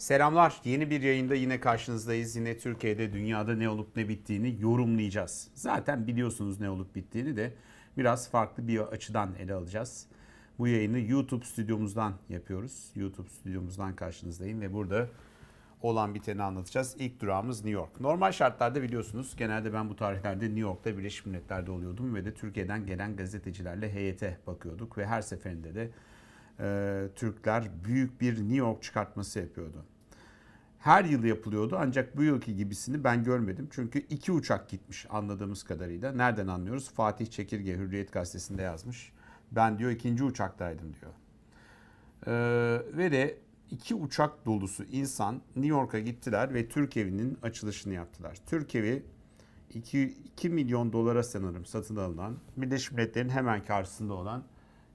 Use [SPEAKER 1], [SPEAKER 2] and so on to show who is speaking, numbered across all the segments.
[SPEAKER 1] Selamlar. Yeni bir yayında yine karşınızdayız. Yine Türkiye'de dünyada ne olup ne bittiğini yorumlayacağız. Zaten biliyorsunuz ne olup bittiğini de biraz farklı bir açıdan ele alacağız. Bu yayını YouTube stüdyomuzdan yapıyoruz. YouTube stüdyomuzdan karşınızdayım ve burada olan biteni anlatacağız. İlk durağımız New York. Normal şartlarda biliyorsunuz genelde ben bu tarihlerde New York'ta Birleşmiş Milletler'de oluyordum ve de Türkiye'den gelen gazetecilerle heyete bakıyorduk ve her seferinde de e, Türkler büyük bir New York çıkartması yapıyordu. Her yıl yapılıyordu ancak bu yılki gibisini ben görmedim. Çünkü iki uçak gitmiş anladığımız kadarıyla. Nereden anlıyoruz? Fatih Çekirge Hürriyet Gazetesi'nde yazmış. Ben diyor ikinci uçaktaydım diyor. Ee, ve de iki uçak dolusu insan New York'a gittiler ve Türk evinin açılışını yaptılar. Türk evi 2, 2 milyon dolara sanırım satın alınan Birleşmiş Milletler'in hemen karşısında olan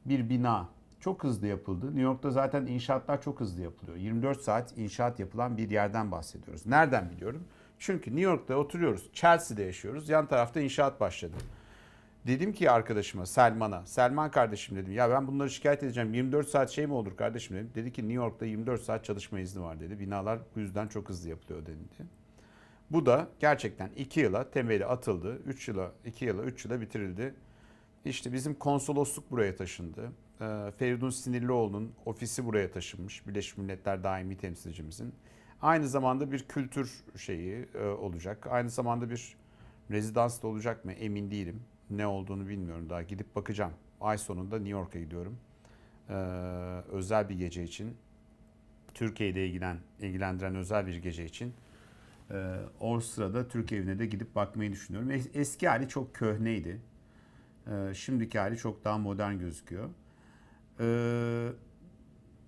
[SPEAKER 1] bir bina çok hızlı yapıldı. New York'ta zaten inşaatlar çok hızlı yapılıyor. 24 saat inşaat yapılan bir yerden bahsediyoruz. Nereden biliyorum? Çünkü New York'ta oturuyoruz. Chelsea'de yaşıyoruz. Yan tarafta inşaat başladı. Dedim ki arkadaşıma Selman'a, Selman kardeşim dedim ya ben bunları şikayet edeceğim 24 saat şey mi olur kardeşim dedim. Dedi ki New York'ta 24 saat çalışma izni var dedi. Binalar bu yüzden çok hızlı yapılıyor dedi. Bu da gerçekten 2 yıla temeli atıldı. 3 yıla, 2 yıla, 3 yıla bitirildi. İşte bizim konsolosluk buraya taşındı. Ee, Feridun Sinirlioğlu'nun ofisi buraya taşınmış. Birleşmiş Milletler Daimi Temsilcimizin. Aynı zamanda bir kültür şeyi e, olacak. Aynı zamanda bir rezidans da olacak mı emin değilim. Ne olduğunu bilmiyorum daha. Gidip bakacağım. Ay sonunda New York'a gidiyorum. Ee, özel bir gece için. Türkiye'de ilgilen, ilgilendiren özel bir gece için. E, o sırada Türk evine de gidip bakmayı düşünüyorum. Eski hali çok köhneydi. Ee, şimdiki hali çok daha modern gözüküyor. Ee,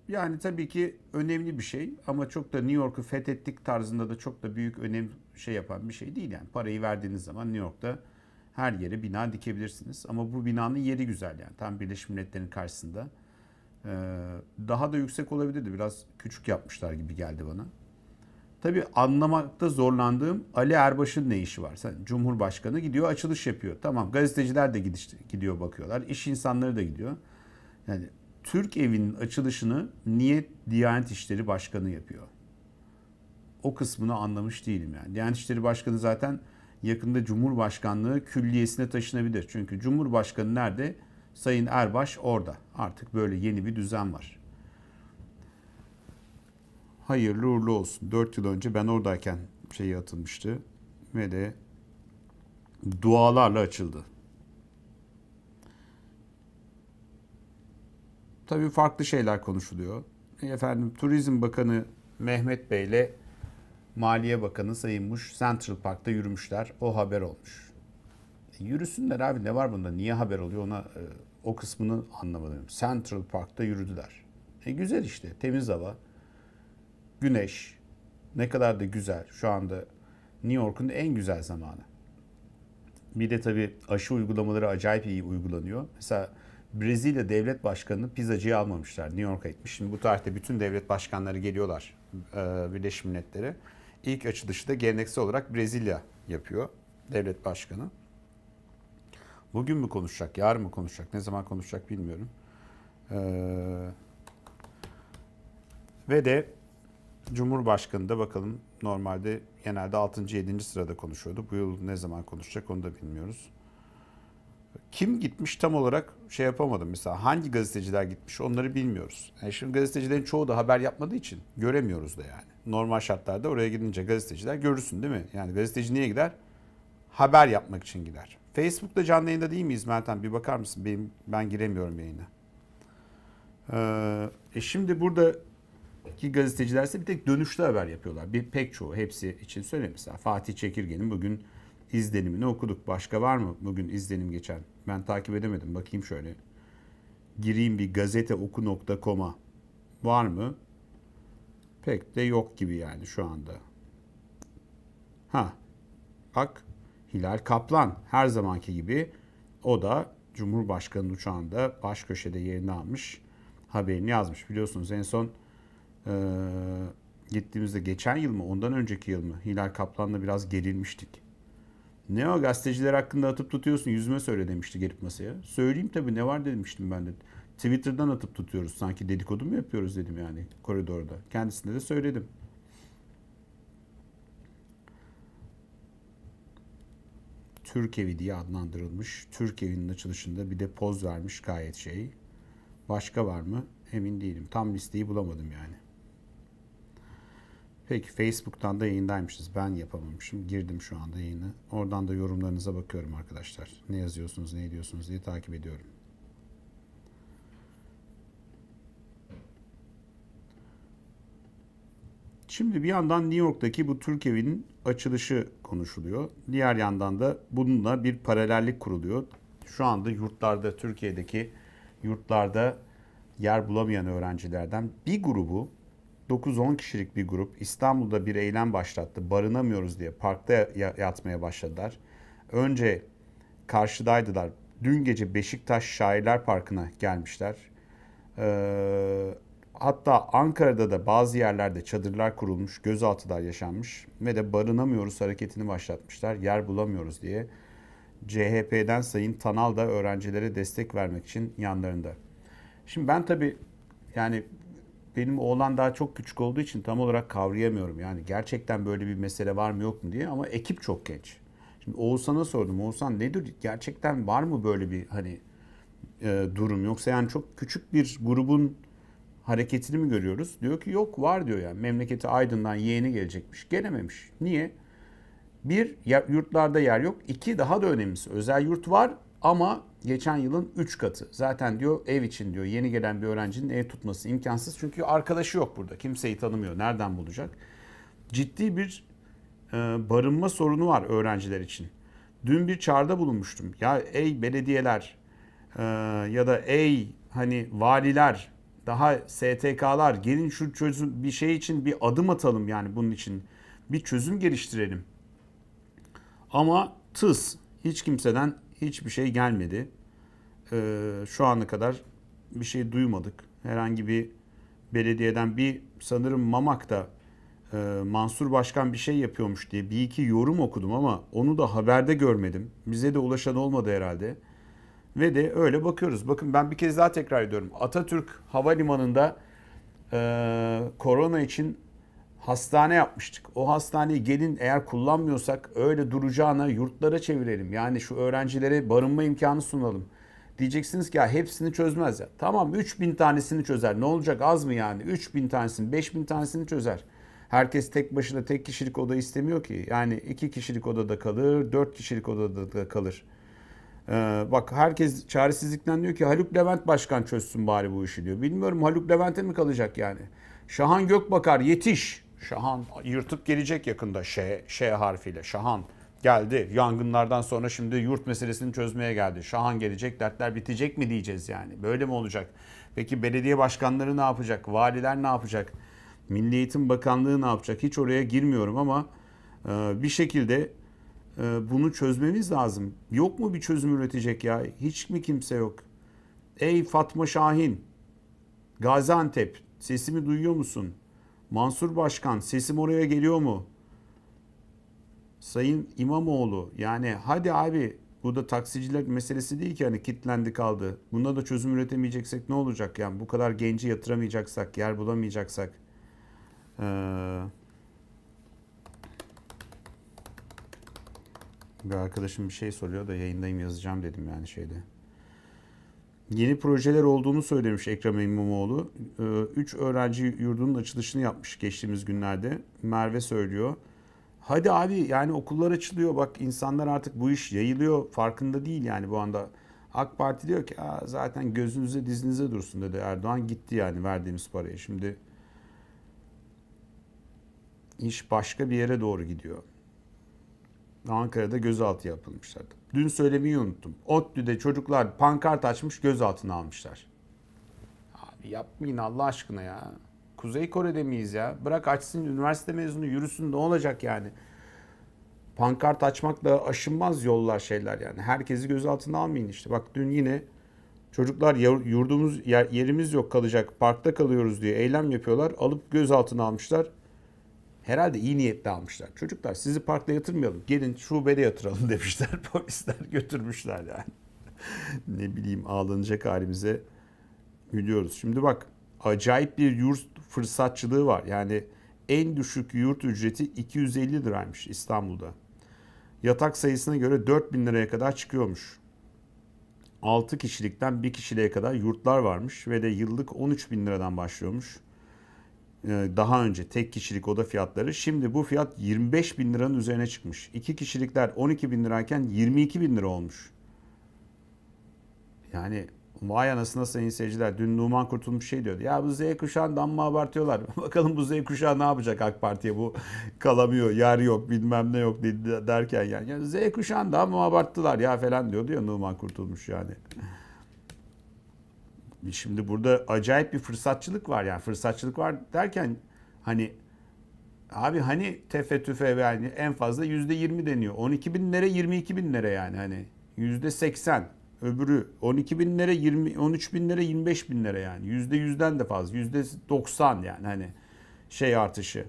[SPEAKER 1] yani tabii ki önemli bir şey ama çok da New York'u fethettik tarzında da çok da büyük önem şey yapan bir şey değil yani. Parayı verdiğiniz zaman New York'ta her yere bina dikebilirsiniz ama bu binanın yeri güzel yani tam Birleşmiş Milletler'in karşısında. Ee, daha da yüksek olabilirdi biraz küçük yapmışlar gibi geldi bana. Tabii anlamakta zorlandığım Ali Erbaş'ın ne işi var? Sen Cumhurbaşkanı gidiyor açılış yapıyor. Tamam gazeteciler de gidiş, gidiyor bakıyorlar. İş insanları da gidiyor. Yani Türk evinin açılışını niyet Diyanet İşleri Başkanı yapıyor? O kısmını anlamış değilim yani. Diyanet İşleri Başkanı zaten yakında Cumhurbaşkanlığı külliyesine taşınabilir. Çünkü Cumhurbaşkanı nerede? Sayın Erbaş orada. Artık böyle yeni bir düzen var. Hayırlı uğurlu olsun. 4 yıl önce ben oradayken şeyi atılmıştı ve de dualarla açıldı. tabii farklı şeyler konuşuluyor. Efendim Turizm Bakanı Mehmet Bey ile Maliye Bakanı Sayın Central Park'ta yürümüşler. O haber olmuş. E, yürüsünler abi ne var bunda? Niye haber oluyor ona e, o kısmını anlamadım. Central Park'ta yürüdüler. E güzel işte temiz hava. Güneş. Ne kadar da güzel. Şu anda New York'un en güzel zamanı. Bir de tabii aşı uygulamaları acayip iyi uygulanıyor. Mesela Brezilya devlet başkanını pizzacıya almamışlar. New York'a gitmiş. Şimdi bu tarihte bütün devlet başkanları geliyorlar e, Birleşmiş Milletler'e. İlk açılışı da geleneksel olarak Brezilya yapıyor devlet başkanı. Bugün mü konuşacak, yarın mı konuşacak, ne zaman konuşacak bilmiyorum. Ee, ve de Cumhurbaşkanı da bakalım normalde genelde 6. 7. sırada konuşuyordu. Bu yıl ne zaman konuşacak onu da bilmiyoruz. Kim gitmiş tam olarak şey yapamadım. Mesela hangi gazeteciler gitmiş onları bilmiyoruz. Yani şimdi gazetecilerin çoğu da haber yapmadığı için göremiyoruz da yani. Normal şartlarda oraya gidince gazeteciler görürsün değil mi? Yani gazeteci niye gider? Haber yapmak için gider. Facebook'ta canlı yayında değil miyiz Meltem? Bir bakar mısın? Benim, ben giremiyorum yayına. Ee, e şimdi burada ki gazetecilerse bir tek dönüşlü haber yapıyorlar. Bir pek çoğu hepsi için söyleyeyim mesela Fatih Çekirge'nin bugün izlenimini okuduk. Başka var mı bugün izlenim geçen? Ben takip edemedim. Bakayım şöyle. Gireyim bir gazete gazeteoku.com'a. Var mı? Pek de yok gibi yani şu anda. Ha. Bak Hilal Kaplan her zamanki gibi o da Cumhurbaşkanı'nın uçağında baş köşede yerini almış. Haberini yazmış. Biliyorsunuz en son e, gittiğimizde geçen yıl mı ondan önceki yıl mı Hilal Kaplan'la biraz gerilmiştik. Ne o gazeteciler hakkında atıp tutuyorsun yüzüme söyle demişti gelip masaya. Söyleyeyim tabii ne var demiştim ben de. Twitter'dan atıp tutuyoruz sanki dedikodu mu yapıyoruz dedim yani koridorda. Kendisine de söyledim. Türk evi diye adlandırılmış. Türk Türkevi'nin açılışında bir de poz vermiş gayet şey. Başka var mı? Emin değilim. Tam listeyi bulamadım yani. Peki Facebook'tan da yayındaymışız. Ben yapamamışım. Girdim şu anda yayını. Oradan da yorumlarınıza bakıyorum arkadaşlar. Ne yazıyorsunuz, ne ediyorsunuz diye takip ediyorum. Şimdi bir yandan New York'taki bu Türk evinin açılışı konuşuluyor. Diğer yandan da bununla bir paralellik kuruluyor. Şu anda yurtlarda, Türkiye'deki yurtlarda yer bulamayan öğrencilerden bir grubu 9-10 kişilik bir grup İstanbul'da bir eylem başlattı. Barınamıyoruz diye parkta yatmaya başladılar. Önce karşıdaydılar. Dün gece Beşiktaş Şairler Parkı'na gelmişler. Ee, hatta Ankara'da da bazı yerlerde çadırlar kurulmuş, gözaltılar yaşanmış ve de barınamıyoruz hareketini başlatmışlar. Yer bulamıyoruz diye. CHP'den Sayın Tanal da öğrencilere destek vermek için yanlarında. Şimdi ben tabii yani benim oğlan daha çok küçük olduğu için tam olarak kavrayamıyorum. Yani gerçekten böyle bir mesele var mı yok mu diye ama ekip çok genç. Şimdi Oğuzhan'a sordum. Oğuzhan nedir? Gerçekten var mı böyle bir hani e, durum yoksa yani çok küçük bir grubun hareketini mi görüyoruz? Diyor ki yok var diyor yani. Memleketi Aydın'dan yeğeni gelecekmiş. Gelememiş. Niye? Bir, yurtlarda yer yok. İki, daha da önemlisi özel yurt var ama geçen yılın 3 katı. Zaten diyor ev için diyor yeni gelen bir öğrencinin ev tutması imkansız. Çünkü arkadaşı yok burada. Kimseyi tanımıyor. Nereden bulacak? Ciddi bir e, barınma sorunu var öğrenciler için. Dün bir çağrıda bulunmuştum. Ya ey belediyeler e, ya da ey hani valiler daha STK'lar gelin şu çözüm bir şey için bir adım atalım yani bunun için. Bir çözüm geliştirelim. Ama tıs hiç kimseden hiçbir şey gelmedi. Ee, şu ana kadar bir şey duymadık. Herhangi bir belediyeden bir sanırım Mamak'ta e, Mansur Başkan bir şey yapıyormuş diye bir iki yorum okudum ama onu da haberde görmedim. Bize de ulaşan olmadı herhalde. Ve de öyle bakıyoruz. Bakın ben bir kez daha tekrar ediyorum. Atatürk Havalimanı'nda e, korona için hastane yapmıştık. O hastaneyi gelin eğer kullanmıyorsak öyle duracağına yurtlara çevirelim. Yani şu öğrencilere barınma imkanı sunalım. Diyeceksiniz ki ya hepsini çözmez ya. Tamam 3000 tanesini çözer. Ne olacak az mı yani? 3000 tanesini 5000 tanesini çözer. Herkes tek başına tek kişilik oda istemiyor ki. Yani iki kişilik odada kalır, dört kişilik odada da kalır. Ee, bak herkes çaresizlikten diyor ki Haluk Levent Başkan çözsün bari bu işi diyor. Bilmiyorum Haluk Levent'e mi kalacak yani? Şahan Gökbakar yetiş. Şahan yırtıp gelecek yakında Ş, Ş harfiyle. Şahan geldi. Yangınlardan sonra şimdi yurt meselesini çözmeye geldi. Şahan gelecek, dertler bitecek mi diyeceğiz yani. Böyle mi olacak? Peki belediye başkanları ne yapacak? Valiler ne yapacak? Milli Eğitim Bakanlığı ne yapacak? Hiç oraya girmiyorum ama e, bir şekilde e, bunu çözmemiz lazım. Yok mu bir çözüm üretecek ya? Hiç mi kimse yok? Ey Fatma Şahin, Gaziantep, sesimi duyuyor musun? Mansur Başkan sesim oraya geliyor mu? Sayın İmamoğlu yani hadi abi bu da taksiciler meselesi değil ki hani kitlendi kaldı. Bunda da çözüm üretemeyeceksek ne olacak yani bu kadar genci yatıramayacaksak, yer bulamayacaksak. Ee, bir arkadaşım bir şey soruyor da yayındayım yazacağım dedim yani şeyde yeni projeler olduğunu söylemiş Ekrem İmamoğlu. Ee, üç öğrenci yurdunun açılışını yapmış geçtiğimiz günlerde. Merve söylüyor. Hadi abi yani okullar açılıyor bak insanlar artık bu iş yayılıyor farkında değil yani bu anda. AK Parti diyor ki zaten gözünüze dizinize dursun dedi Erdoğan gitti yani verdiğimiz parayı. Şimdi iş başka bir yere doğru gidiyor. Ankara'da gözaltı yapılmış zaten. Dün söylemeyi unuttum. ODTÜ'de çocuklar pankart açmış gözaltına almışlar. Abi yapmayın Allah aşkına ya. Kuzey Kore'de miyiz ya? Bırak açsın üniversite mezunu yürüsün ne olacak yani? Pankart açmakla aşınmaz yollar şeyler yani. Herkesi gözaltına almayın işte. Bak dün yine çocuklar yurdumuz yerimiz yok kalacak parkta kalıyoruz diye eylem yapıyorlar. Alıp gözaltına almışlar. Herhalde iyi niyetle almışlar. Çocuklar sizi parkta yatırmayalım. Gelin şubede yatıralım demişler. Polisler götürmüşler yani. ne bileyim ağlanacak halimize gülüyoruz. Şimdi bak acayip bir yurt fırsatçılığı var. Yani en düşük yurt ücreti 250 liraymış İstanbul'da. Yatak sayısına göre 4000 liraya kadar çıkıyormuş. 6 kişilikten 1 kişiliğe kadar yurtlar varmış ve de yıllık 13 bin liradan başlıyormuş. Ee, daha önce tek kişilik oda fiyatları şimdi bu fiyat 25 bin liranın üzerine çıkmış. İki kişilikler 12 bin lirayken 22 bin lira olmuş. Yani vay anasına sayın seyirciler dün Numan Kurtulmuş şey diyordu. Ya bu Z kuşağını damma abartıyorlar. Bakalım bu Z kuşağı ne yapacak AK Parti'ye bu kalamıyor yer yok bilmem ne yok derken yani. yani Z kuşağını damma abarttılar ya falan diyordu ya Numan Kurtulmuş yani. Şimdi burada acayip bir fırsatçılık var yani fırsatçılık var derken hani abi hani tefe tüfe yani en fazla yüzde yirmi deniyor. 12 bin lira 22 bin lira yani hani yüzde seksen öbürü 12 bin lira 20 13 bin lira 25 bin lira yani yüzde yüzden de fazla yüzde 90 yani hani şey artışı.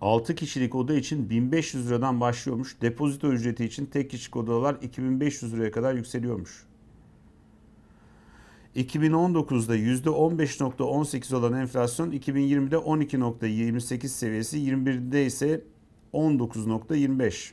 [SPEAKER 1] 6 kişilik oda için 1500 liradan başlıyormuş. Depozito ücreti için tek kişilik odalar 2500 liraya kadar yükseliyormuş. 2019'da %15.18 olan enflasyon 2020'de 12.28 seviyesi 21'de ise 19.25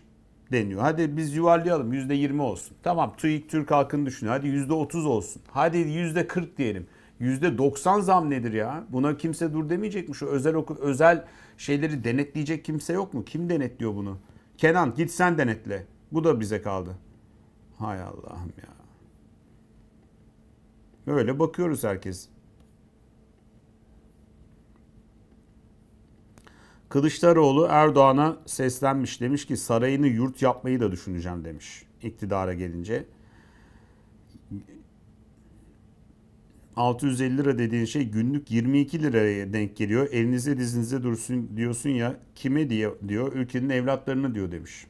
[SPEAKER 1] deniyor. Hadi biz yuvarlayalım %20 olsun. Tamam TÜİK Türk halkını düşünün. Hadi %30 olsun. Hadi %40 diyelim. %90 zam nedir ya? Buna kimse dur demeyecek mi? Şu özel oku, özel şeyleri denetleyecek kimse yok mu? Kim denetliyor bunu? Kenan git sen denetle. Bu da bize kaldı. Hay Allah'ım ya öyle bakıyoruz herkes. Kılıçdaroğlu Erdoğan'a seslenmiş demiş ki sarayını yurt yapmayı da düşüneceğim demiş İktidara gelince. 650 lira dediğin şey günlük 22 liraya denk geliyor. Elinize dizinize dursun diyorsun ya kime diye diyor ülkenin evlatlarını diyor demiş.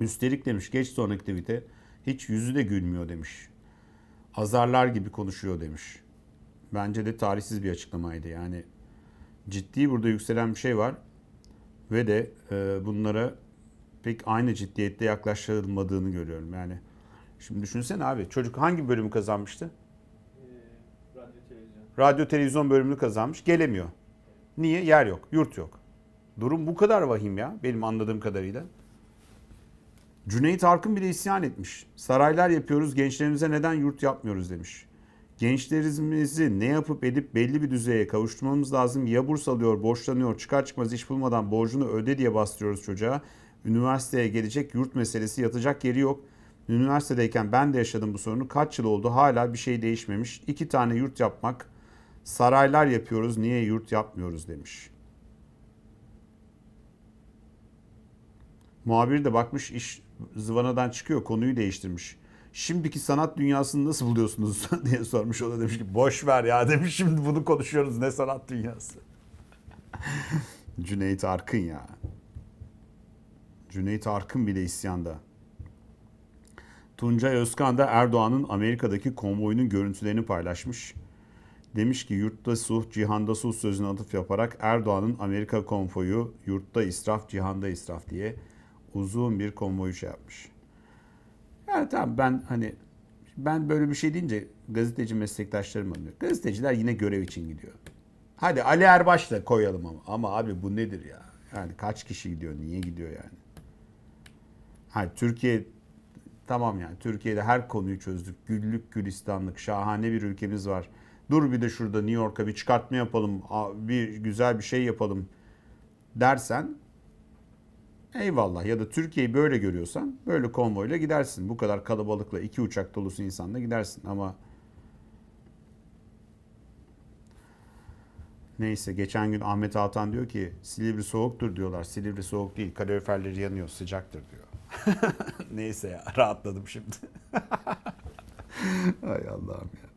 [SPEAKER 1] Üstelik demiş geç sonraki tweet'e hiç yüzü de gülmüyor demiş azarlar gibi konuşuyor demiş. Bence de tarihsiz bir açıklamaydı. Yani ciddi burada yükselen bir şey var ve de e, bunlara pek aynı ciddiyette yaklaşılmadığını görüyorum. Yani şimdi düşünsene abi çocuk hangi bölümü kazanmıştı? Ee,
[SPEAKER 2] radyo televizyon.
[SPEAKER 1] Radyo televizyon bölümünü kazanmış. Gelemiyor. Niye? Yer yok, yurt yok. Durum bu kadar vahim ya benim anladığım kadarıyla. Cüneyt Arkın bile isyan etmiş. Saraylar yapıyoruz gençlerimize neden yurt yapmıyoruz demiş. Gençlerimizi ne yapıp edip belli bir düzeye kavuşturmamız lazım. Ya burs alıyor, borçlanıyor, çıkar çıkmaz iş bulmadan borcunu öde diye bastırıyoruz çocuğa. Üniversiteye gelecek yurt meselesi yatacak yeri yok. Üniversitedeyken ben de yaşadım bu sorunu. Kaç yıl oldu hala bir şey değişmemiş. İki tane yurt yapmak, saraylar yapıyoruz niye yurt yapmıyoruz demiş. Muhabir de bakmış iş zıvanadan çıkıyor konuyu değiştirmiş. Şimdiki sanat dünyasını nasıl buluyorsunuz diye sormuş. O da demiş ki boş ver ya demiş şimdi bunu konuşuyoruz ne sanat dünyası. Cüneyt Arkın ya. Cüneyt Arkın bile isyanda. Tuncay Özkan da Erdoğan'ın Amerika'daki konvoyunun görüntülerini paylaşmış. Demiş ki yurtta suh, cihanda suh sözünü atıf yaparak Erdoğan'ın Amerika konvoyu yurtta israf, cihanda israf diye uzun bir konvoyu şey yapmış. Yani tamam ben hani ben böyle bir şey deyince gazeteci meslektaşlarım anlıyor. Gazeteciler yine görev için gidiyor. Hadi Ali Erbaş da koyalım ama. Ama abi bu nedir ya? Yani kaç kişi gidiyor? Niye gidiyor yani? Ha Türkiye tamam yani Türkiye'de her konuyu çözdük. Güllük gülistanlık şahane bir ülkemiz var. Dur bir de şurada New York'a bir çıkartma yapalım. Bir güzel bir şey yapalım dersen eyvallah ya da Türkiye'yi böyle görüyorsan böyle konvoyla gidersin. Bu kadar kalabalıkla iki uçak dolusu insanla gidersin ama Neyse geçen gün Ahmet Altan diyor ki Silivri soğuktur diyorlar. Silivri soğuk değil. Kaloriferleri yanıyor sıcaktır diyor. Neyse ya rahatladım şimdi. Ay Allah'ım ya.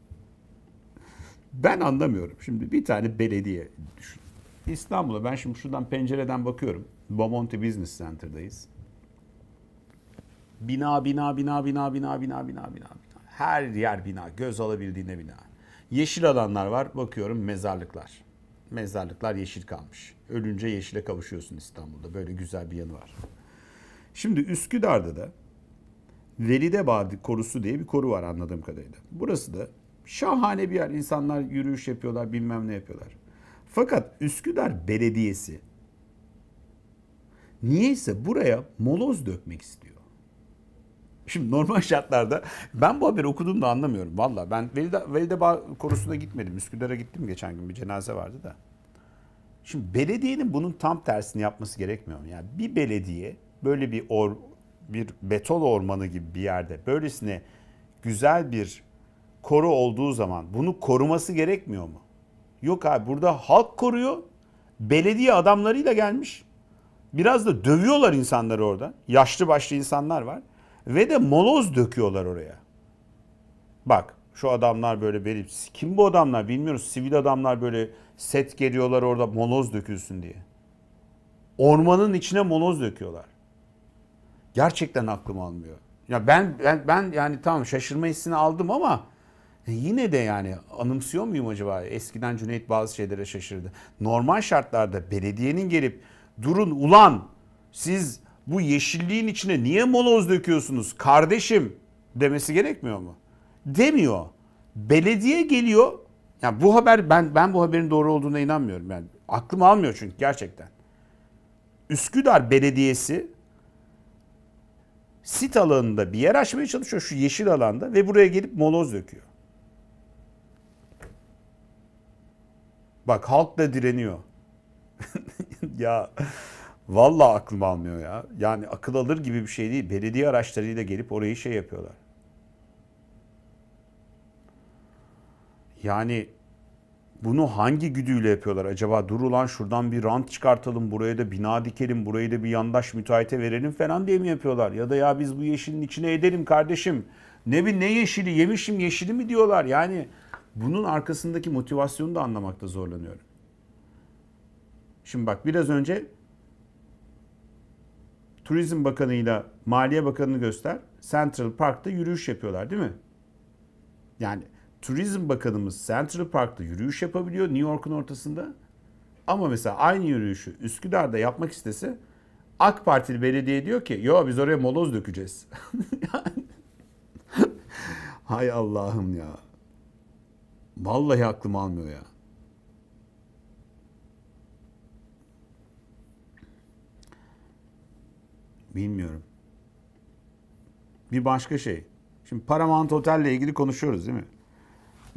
[SPEAKER 1] Ben anlamıyorum. Şimdi bir tane belediye düşün. İstanbul'a ben şimdi şuradan pencereden bakıyorum. Bomonti Business Center'dayız. Bina, bina, bina, bina, bina, bina, bina, bina. Her yer bina, göz alabildiğine bina. Yeşil alanlar var, bakıyorum mezarlıklar. Mezarlıklar yeşil kalmış. Ölünce yeşile kavuşuyorsun İstanbul'da. Böyle güzel bir yanı var. Şimdi Üsküdar'da da Velide Bağ Korusu diye bir koru var anladığım kadarıyla. Burası da şahane bir yer. İnsanlar yürüyüş yapıyorlar, bilmem ne yapıyorlar. Fakat Üsküdar Belediyesi Niyeyse buraya moloz dökmek istiyor. Şimdi normal şartlarda ben bu haberi okuduğumda anlamıyorum. Valla ben Velide, Velide Bağ korusuna gitmedim. Üsküdar'a gittim geçen gün bir cenaze vardı da. Şimdi belediyenin bunun tam tersini yapması gerekmiyor mu? Yani bir belediye böyle bir or, bir beton ormanı gibi bir yerde böylesine güzel bir koru olduğu zaman bunu koruması gerekmiyor mu? Yok abi burada halk koruyor. Belediye adamlarıyla gelmiş. Biraz da dövüyorlar insanları orada. Yaşlı başlı insanlar var. Ve de moloz döküyorlar oraya. Bak şu adamlar böyle benim. Kim bu adamlar bilmiyoruz. Sivil adamlar böyle set geliyorlar orada moloz dökülsün diye. Ormanın içine moloz döküyorlar. Gerçekten aklım almıyor. Ya ben ben, ben yani tamam şaşırma hissini aldım ama yine de yani anımsıyor muyum acaba? Eskiden Cüneyt bazı şeylere şaşırdı. Normal şartlarda belediyenin gelip durun ulan siz bu yeşilliğin içine niye moloz döküyorsunuz kardeşim demesi gerekmiyor mu? Demiyor. Belediye geliyor. Ya yani bu haber ben ben bu haberin doğru olduğuna inanmıyorum yani. Aklım almıyor çünkü gerçekten. Üsküdar Belediyesi sit alanında bir yer açmaya çalışıyor şu yeşil alanda ve buraya gelip moloz döküyor. Bak halk da direniyor. ya valla aklım almıyor ya. Yani akıl alır gibi bir şey değil. Belediye araçlarıyla gelip orayı şey yapıyorlar. Yani bunu hangi güdüyle yapıyorlar? Acaba dur ulan şuradan bir rant çıkartalım, buraya da bina dikelim, burayı da bir yandaş müteahhite verelim falan diye mi yapıyorlar? Ya da ya biz bu yeşilin içine edelim kardeşim. Ne bir ne yeşili, yemişim yeşili mi diyorlar? Yani bunun arkasındaki motivasyonu da anlamakta zorlanıyorum. Şimdi bak biraz önce Turizm Bakanı'yla Maliye Bakanı'nı göster. Central Park'ta yürüyüş yapıyorlar değil mi? Yani Turizm Bakanımız Central Park'ta yürüyüş yapabiliyor New York'un ortasında. Ama mesela aynı yürüyüşü Üsküdar'da yapmak istese AK Partili belediye diyor ki yo biz oraya moloz dökeceğiz. Hay Allah'ım ya. Vallahi aklım almıyor ya. Bilmiyorum. Bir başka şey. Şimdi Paramount Hotel ile ilgili konuşuyoruz değil mi?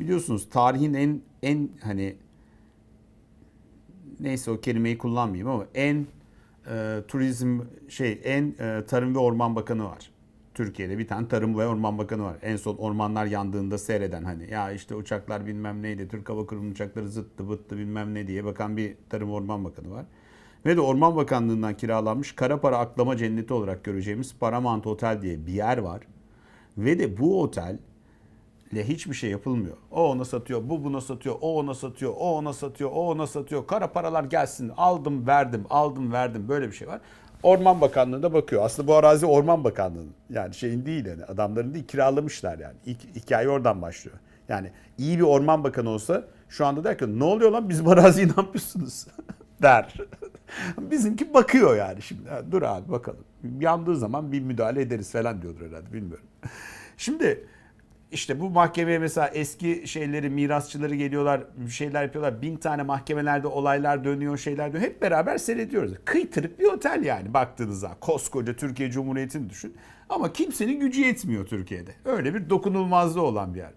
[SPEAKER 1] Biliyorsunuz tarihin en en hani neyse o kelimeyi kullanmayayım ama en e, turizm şey en e, Tarım ve Orman Bakanı var. Türkiye'de bir tane Tarım ve Orman Bakanı var. En son ormanlar yandığında seyreden hani ya işte uçaklar bilmem neydi, Türk Hava Kurumu uçakları zıttı bıttı bilmem ne diye bakan bir Tarım Orman Bakanı var ve de Orman Bakanlığı'ndan kiralanmış kara para aklama cenneti olarak göreceğimiz Paramount Otel diye bir yer var. Ve de bu otelle hiçbir şey yapılmıyor. O ona satıyor, bu buna satıyor, o ona satıyor, o ona satıyor, o ona satıyor. Kara paralar gelsin, aldım verdim, aldım verdim böyle bir şey var. Orman Bakanlığında bakıyor. Aslında bu arazi Orman Bakanlığı'nın yani şeyin değil yani adamların değil kiralamışlar yani. İlk, hikaye oradan başlıyor. Yani iyi bir orman bakanı olsa şu anda der ki ne oluyor lan biz bu araziyi ne yapıyorsunuz der. Bizimki bakıyor yani şimdi. dur abi bakalım. Yandığı zaman bir müdahale ederiz falan diyordur herhalde bilmiyorum. Şimdi işte bu mahkemeye mesela eski şeyleri mirasçıları geliyorlar bir şeyler yapıyorlar. Bin tane mahkemelerde olaylar dönüyor şeyler dönüyor. Hep beraber seyrediyoruz. Kıytırık bir otel yani baktığınızda. Koskoca Türkiye Cumhuriyeti'ni düşün. Ama kimsenin gücü yetmiyor Türkiye'de. Öyle bir dokunulmazlığı olan bir yer.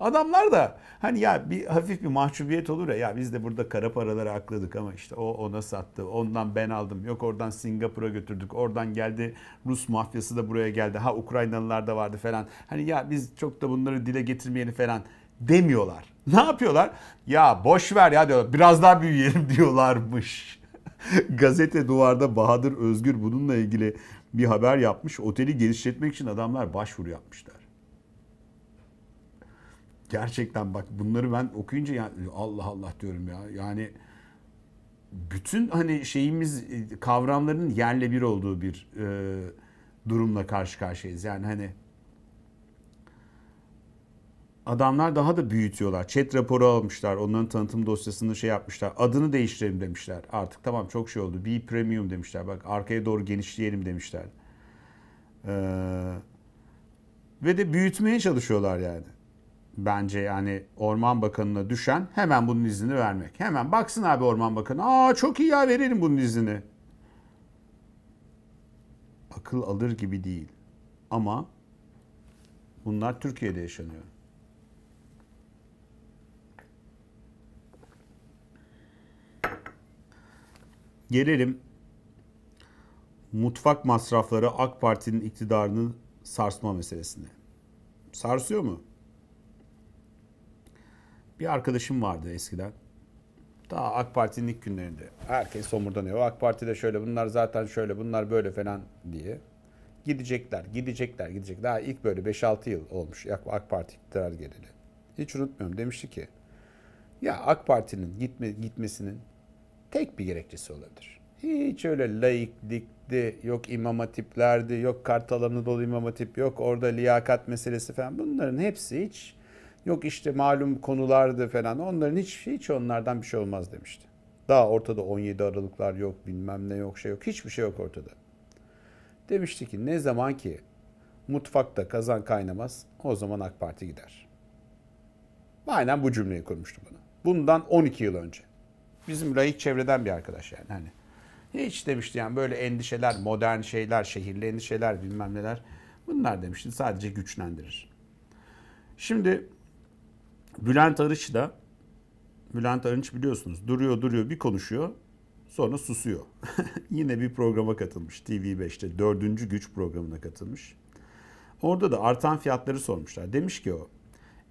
[SPEAKER 1] Adamlar da Hani ya bir hafif bir mahcubiyet olur ya ya biz de burada kara paraları akladık ama işte o ona sattı. Ondan ben aldım. Yok oradan Singapur'a götürdük. Oradan geldi Rus mafyası da buraya geldi. Ha Ukraynalılar da vardı falan. Hani ya biz çok da bunları dile getirmeyeni falan demiyorlar. Ne yapıyorlar? Ya boş ver ya diyorlar. Biraz daha büyüyelim diyorlarmış. Gazete Duvar'da Bahadır Özgür bununla ilgili bir haber yapmış. Oteli geliştirmek için adamlar başvuru yapmışlar. Gerçekten bak bunları ben okuyunca yani Allah Allah diyorum ya. Yani bütün hani şeyimiz e, kavramların yerle bir olduğu bir e, durumla karşı karşıyayız. Yani hani adamlar daha da büyütüyorlar. Chat raporu almışlar. Onların tanıtım dosyasını şey yapmışlar. Adını değiştirelim demişler. Artık tamam çok şey oldu. bir premium demişler. Bak arkaya doğru genişleyelim demişler. Ee, ve de büyütmeye çalışıyorlar yani bence yani Orman Bakanı'na düşen hemen bunun iznini vermek. Hemen baksın abi Orman Bakanı. Aa çok iyi ya verelim bunun izini Akıl alır gibi değil. Ama bunlar Türkiye'de yaşanıyor. Gelelim mutfak masrafları AK Parti'nin iktidarını sarsma meselesine. Sarsıyor mu? Bir arkadaşım vardı eskiden. Daha AK Parti'nin ilk günlerinde. Herkes somurdanıyor. AK Parti'de şöyle bunlar zaten şöyle bunlar böyle falan diye. Gidecekler, gidecekler, gidecek. Daha ilk böyle 5-6 yıl olmuş AK Parti iktidar geleli. Hiç unutmuyorum demişti ki ya AK Parti'nin gitme, gitmesinin tek bir gerekçesi olabilir. Hiç öyle laiklikti, yok imam hatiplerdi, yok kartal dolu imam hatip, yok orada liyakat meselesi falan bunların hepsi hiç Yok işte malum konulardı falan. Onların hiç, hiç onlardan bir şey olmaz demişti. Daha ortada 17 Aralıklar yok, bilmem ne yok, şey yok. Hiçbir şey yok ortada. Demişti ki ne zaman ki mutfakta kazan kaynamaz o zaman AK Parti gider. Aynen bu cümleyi kurmuştu bana. Bundan 12 yıl önce. Bizim layık çevreden bir arkadaş yani. Hani hiç demişti yani böyle endişeler, modern şeyler, şehirli endişeler bilmem neler. Bunlar demişti sadece güçlendirir. Şimdi Bülent Arınç da Bülent Arınç biliyorsunuz duruyor duruyor bir konuşuyor sonra susuyor. Yine bir programa katılmış TV5'te dördüncü güç programına katılmış. Orada da artan fiyatları sormuşlar. Demiş ki o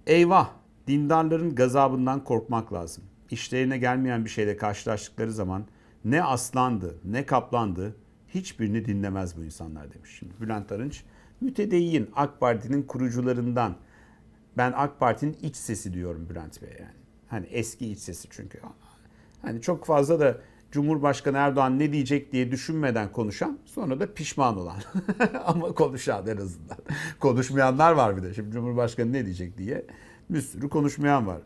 [SPEAKER 1] eyvah dindarların gazabından korkmak lazım. İşlerine gelmeyen bir şeyle karşılaştıkları zaman ne aslandı ne kaplandı hiçbirini dinlemez bu insanlar demiş. Şimdi Bülent Arınç mütedeyyin AK Parti'nin kurucularından ben AK Parti'nin iç sesi diyorum Bülent Bey yani. Hani eski iç sesi çünkü. Hani çok fazla da Cumhurbaşkanı Erdoğan ne diyecek diye düşünmeden konuşan sonra da pişman olan ama konuşan en azından. Konuşmayanlar var bir de şimdi Cumhurbaşkanı ne diyecek diye bir sürü konuşmayan var.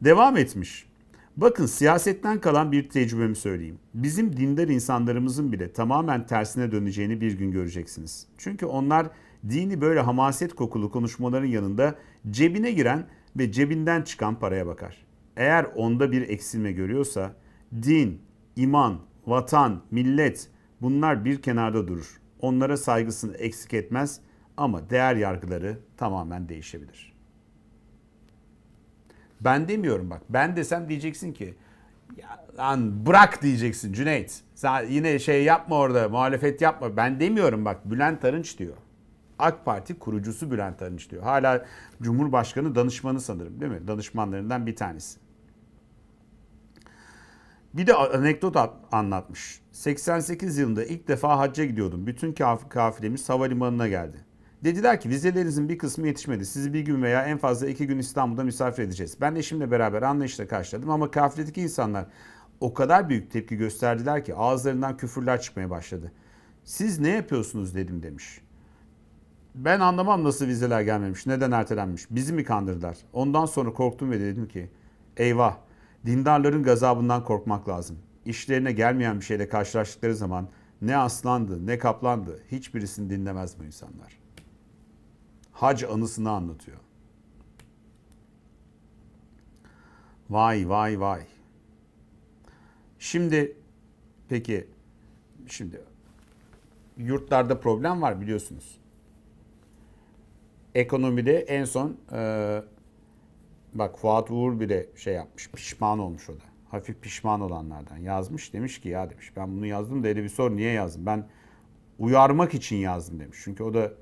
[SPEAKER 1] Devam etmiş. Bakın siyasetten kalan bir tecrübemi söyleyeyim. Bizim dindar insanlarımızın bile tamamen tersine döneceğini bir gün göreceksiniz. Çünkü onlar dini böyle hamaset kokulu konuşmaların yanında cebine giren ve cebinden çıkan paraya bakar. Eğer onda bir eksilme görüyorsa din, iman, vatan, millet bunlar bir kenarda durur. Onlara saygısını eksik etmez ama değer yargıları tamamen değişebilir. Ben demiyorum bak. Ben desem diyeceksin ki ya lan bırak diyeceksin Cüneyt. Sen yine şey yapma orada muhalefet yapma. Ben demiyorum bak Bülent Arınç diyor. AK Parti kurucusu Bülent Arınç diyor. Hala Cumhurbaşkanı danışmanı sanırım değil mi? Danışmanlarından bir tanesi. Bir de anekdot anlatmış. 88 yılında ilk defa hacca gidiyordum. Bütün kaf kafilemiz havalimanına geldi. Dediler ki vizelerinizin bir kısmı yetişmedi. Sizi bir gün veya en fazla iki gün İstanbul'da misafir edeceğiz. Ben eşimle beraber anlayışla karşıladım ama kafiledeki insanlar o kadar büyük tepki gösterdiler ki ağızlarından küfürler çıkmaya başladı. Siz ne yapıyorsunuz dedim demiş. Ben anlamam nasıl vizeler gelmemiş, neden ertelenmiş, bizi mi kandırdılar? Ondan sonra korktum ve dedim ki eyvah dindarların gazabından korkmak lazım. İşlerine gelmeyen bir şeyle karşılaştıkları zaman ne aslandı ne kaplandı hiçbirisini dinlemez bu insanlar. Hac anısını anlatıyor. Vay vay vay. Şimdi peki şimdi yurtlarda problem var biliyorsunuz ekonomide en son e, bak Fuat Uğur bile şey yapmış pişman olmuş o da. Hafif pişman olanlardan yazmış demiş ki ya demiş ben bunu yazdım dedi bir sor niye yazdım? Ben uyarmak için yazdım demiş. Çünkü o da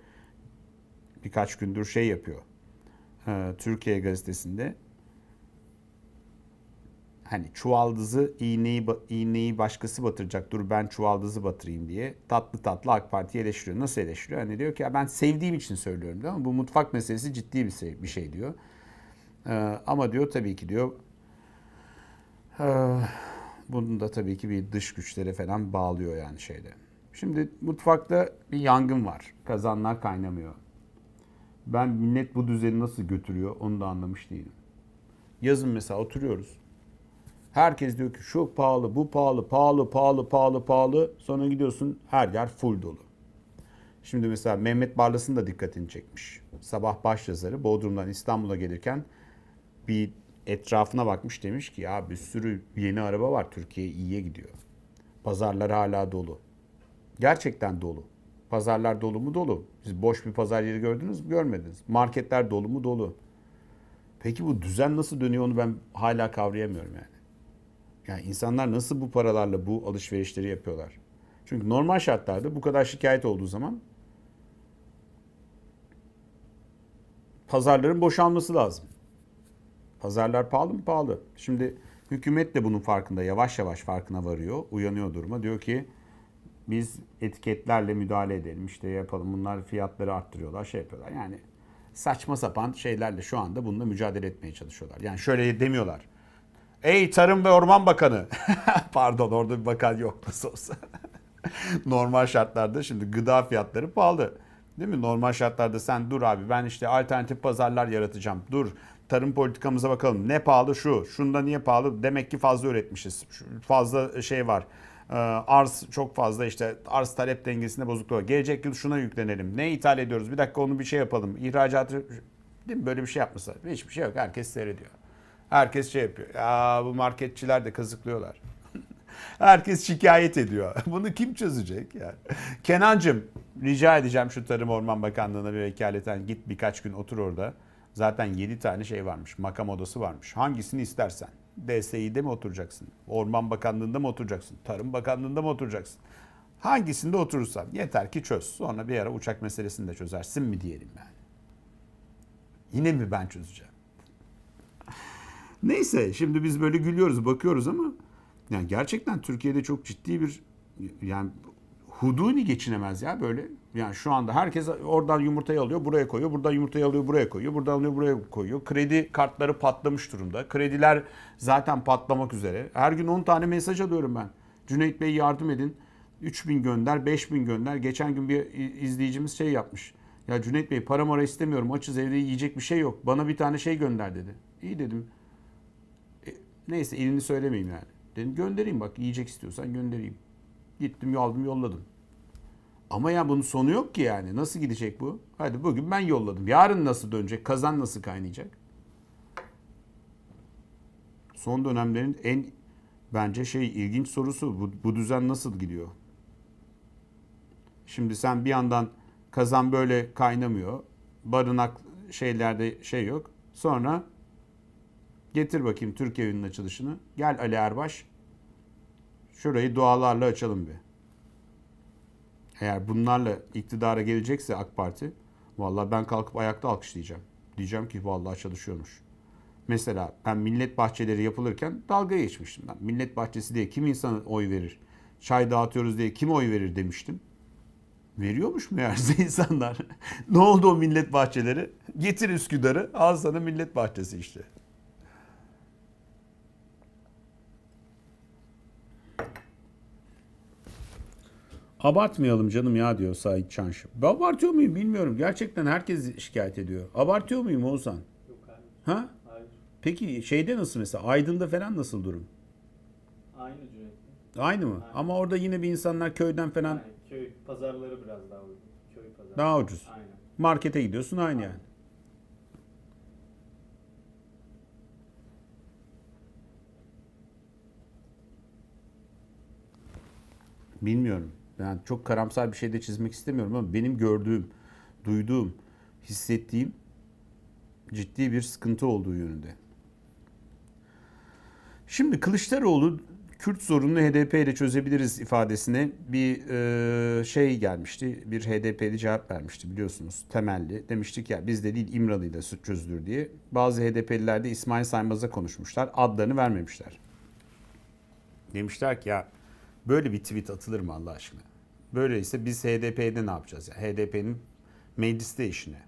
[SPEAKER 1] birkaç gündür şey yapıyor. E, Türkiye gazetesinde hani çuvaldızı iğneyi iğneyi başkası batıracak. Dur ben çuvaldızı batırayım diye tatlı tatlı AK Parti'yi eleştiriyor. Nasıl eleştiriyor? Hani diyor ki ben sevdiğim için söylüyorum diyor ama bu mutfak meselesi ciddi bir şey, bir şey diyor. Ee, ama diyor tabii ki diyor e, ee, bunu da tabii ki bir dış güçlere falan bağlıyor yani şeyde. Şimdi mutfakta bir yangın var. Kazanlar kaynamıyor. Ben millet bu düzeni nasıl götürüyor onu da anlamış değilim. Yazın mesela oturuyoruz Herkes diyor ki şu pahalı, bu pahalı, pahalı, pahalı, pahalı, pahalı. Sonra gidiyorsun her yer full dolu. Şimdi mesela Mehmet Barlas'ın da dikkatini çekmiş. Sabah baş yazarı Bodrum'dan İstanbul'a gelirken bir etrafına bakmış demiş ki ya bir sürü yeni araba var Türkiye iyiye gidiyor. Pazarlar hala dolu. Gerçekten dolu. Pazarlar dolu mu dolu? Siz boş bir pazar yeri gördünüz mü? Görmediniz. Marketler dolu mu dolu? Peki bu düzen nasıl dönüyor onu ben hala kavrayamıyorum yani. Yani insanlar nasıl bu paralarla bu alışverişleri yapıyorlar? Çünkü normal şartlarda bu kadar şikayet olduğu zaman pazarların boşalması lazım. Pazarlar pahalı mı? Pahalı. Şimdi hükümet de bunun farkında yavaş yavaş farkına varıyor. Uyanıyor duruma. Diyor ki biz etiketlerle müdahale edelim. İşte yapalım. Bunlar fiyatları arttırıyorlar. Şey yapıyorlar. Yani saçma sapan şeylerle şu anda bununla mücadele etmeye çalışıyorlar. Yani şöyle demiyorlar. Ey Tarım ve Orman Bakanı. Pardon orada bir bakan yok nasıl olsa. Normal şartlarda şimdi gıda fiyatları pahalı. Değil mi? Normal şartlarda sen dur abi ben işte alternatif pazarlar yaratacağım. Dur tarım politikamıza bakalım. Ne pahalı şu, şunda niye pahalı? Demek ki fazla üretmişiz. Fazla şey var. Ee, arz çok fazla işte arz talep dengesinde bozukluk Gelecek yıl şuna yüklenelim. Ne ithal ediyoruz? Bir dakika onu bir şey yapalım. İhracatı değil mi? Böyle bir şey yapmasa, Hiçbir şey yok. Herkes seyrediyor. Herkes şey yapıyor. Ya bu marketçiler de kazıklıyorlar. Herkes şikayet ediyor. Bunu kim çözecek yani? Kenancım rica edeceğim şu Tarım Orman Bakanlığı'na bir vekaleten git birkaç gün otur orada. Zaten 7 tane şey varmış. Makam odası varmış. Hangisini istersen. DSİ'de mi oturacaksın? Orman Bakanlığı'nda mı oturacaksın? Tarım Bakanlığı'nda mı oturacaksın? Hangisinde oturursan yeter ki çöz. Sonra bir ara uçak meselesini de çözersin mi diyelim yani. Yine mi ben çözeceğim? Neyse şimdi biz böyle gülüyoruz bakıyoruz ama yani gerçekten Türkiye'de çok ciddi bir yani huduni geçinemez ya böyle. Yani şu anda herkes oradan yumurtayı alıyor buraya koyuyor. Buradan yumurtayı alıyor buraya koyuyor. Buradan alıyor buraya koyuyor. Kredi kartları patlamış durumda. Krediler zaten patlamak üzere. Her gün 10 tane mesaj alıyorum ben. Cüneyt Bey yardım edin. 3000 gönder, 5000 gönder. Geçen gün bir izleyicimiz şey yapmış. Ya Cüneyt Bey para mara istemiyorum. Açız evde yiyecek bir şey yok. Bana bir tane şey gönder dedi. İyi dedim. Neyse elini söylemeyeyim yani. Dedim göndereyim bak yiyecek istiyorsan göndereyim. Gittim aldım yolladım. Ama ya bunun sonu yok ki yani. Nasıl gidecek bu? Hadi bugün ben yolladım. Yarın nasıl dönecek? Kazan nasıl kaynayacak? Son dönemlerin en bence şey ilginç sorusu bu, bu düzen nasıl gidiyor? Şimdi sen bir yandan kazan böyle kaynamıyor. Barınak şeylerde şey yok. Sonra Getir bakayım Türkiye evinin açılışını. Gel Ali Erbaş. Şurayı dualarla açalım bir. Eğer bunlarla iktidara gelecekse AK Parti, vallahi ben kalkıp ayakta alkışlayacağım. Diyeceğim ki vallahi çalışıyormuş. Mesela ben millet bahçeleri yapılırken dalga geçmiştim ben. Millet bahçesi diye kim insana oy verir? Çay dağıtıyoruz diye kim oy verir demiştim. Veriyormuş mu meğerse insanlar. ne oldu o millet bahçeleri? Getir Üsküdar'ı al sana millet bahçesi işte. Abartmayalım canım ya diyor Said Çanşı. Abartıyor muyum bilmiyorum. Gerçekten herkes şikayet ediyor. Abartıyor muyum Oğuzhan? Yok abi. Ha? Hayır. Peki şeyde nasıl mesela? Aydın'da falan nasıl durum? Aynı ücretli. Aynı mı? Aynı. Ama orada yine bir insanlar köyden falan... Aynen. Köy pazarları biraz daha uygun. Köy pazarları. Daha ucuz. Aynen. Markete gidiyorsun aynı Aynen. yani. Bilmiyorum yani çok karamsar bir şey de çizmek istemiyorum ama benim gördüğüm, duyduğum, hissettiğim ciddi bir sıkıntı olduğu yönünde. Şimdi Kılıçdaroğlu Kürt sorununu HDP ile çözebiliriz ifadesine bir e, şey gelmişti. Bir HDP'li cevap vermişti biliyorsunuz temelli. Demiştik ya bizde değil İmralı ile çözülür diye. Bazı HDP'liler de İsmail Saymaz'a konuşmuşlar. Adlarını vermemişler. Demişler ki ya Böyle bir tweet atılır mı Allah aşkına? Böyleyse biz HDP'de ne yapacağız? Yani HDP'nin mecliste işine.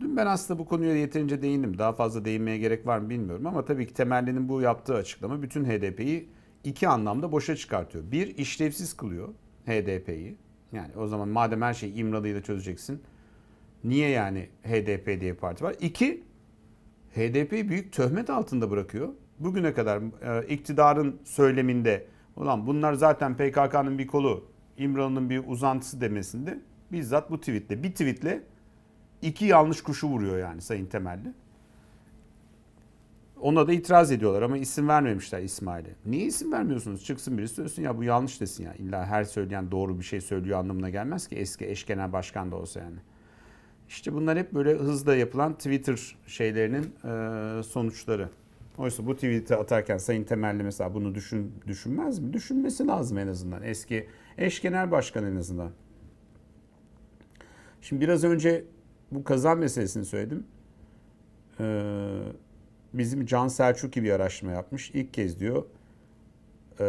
[SPEAKER 1] Dün ben aslında bu konuya yeterince değindim. Daha fazla değinmeye gerek var mı bilmiyorum ama tabii ki Temelli'nin bu yaptığı açıklama bütün HDP'yi iki anlamda boşa çıkartıyor. Bir, işlevsiz kılıyor HDP'yi. Yani o zaman madem her şeyi İmralı'yla çözeceksin, niye yani HDP diye parti var? İki, HDP'yi büyük töhmet altında bırakıyor. Bugüne kadar e, iktidarın söyleminde Ulan bunlar zaten PKK'nın bir kolu, İmralı'nın bir uzantısı demesinde bizzat bu tweetle. Bir tweetle iki yanlış kuşu vuruyor yani Sayın Temelli. Ona da itiraz ediyorlar ama isim vermemişler İsmail'e. Niye isim vermiyorsunuz? Çıksın birisi söylesin ya bu yanlış desin ya. İlla her söyleyen doğru bir şey söylüyor anlamına gelmez ki eski eş genel başkan da olsa yani. İşte bunlar hep böyle hızla yapılan Twitter şeylerinin sonuçları. Oysa bu tweet'i atarken Sayın Temelli mesela bunu düşün, düşünmez mi? Düşünmesi lazım en azından. Eski eş genel başkan en azından. Şimdi biraz önce bu kazan meselesini söyledim. Ee, bizim Can Selçuk gibi araştırma yapmış. İlk kez diyor e,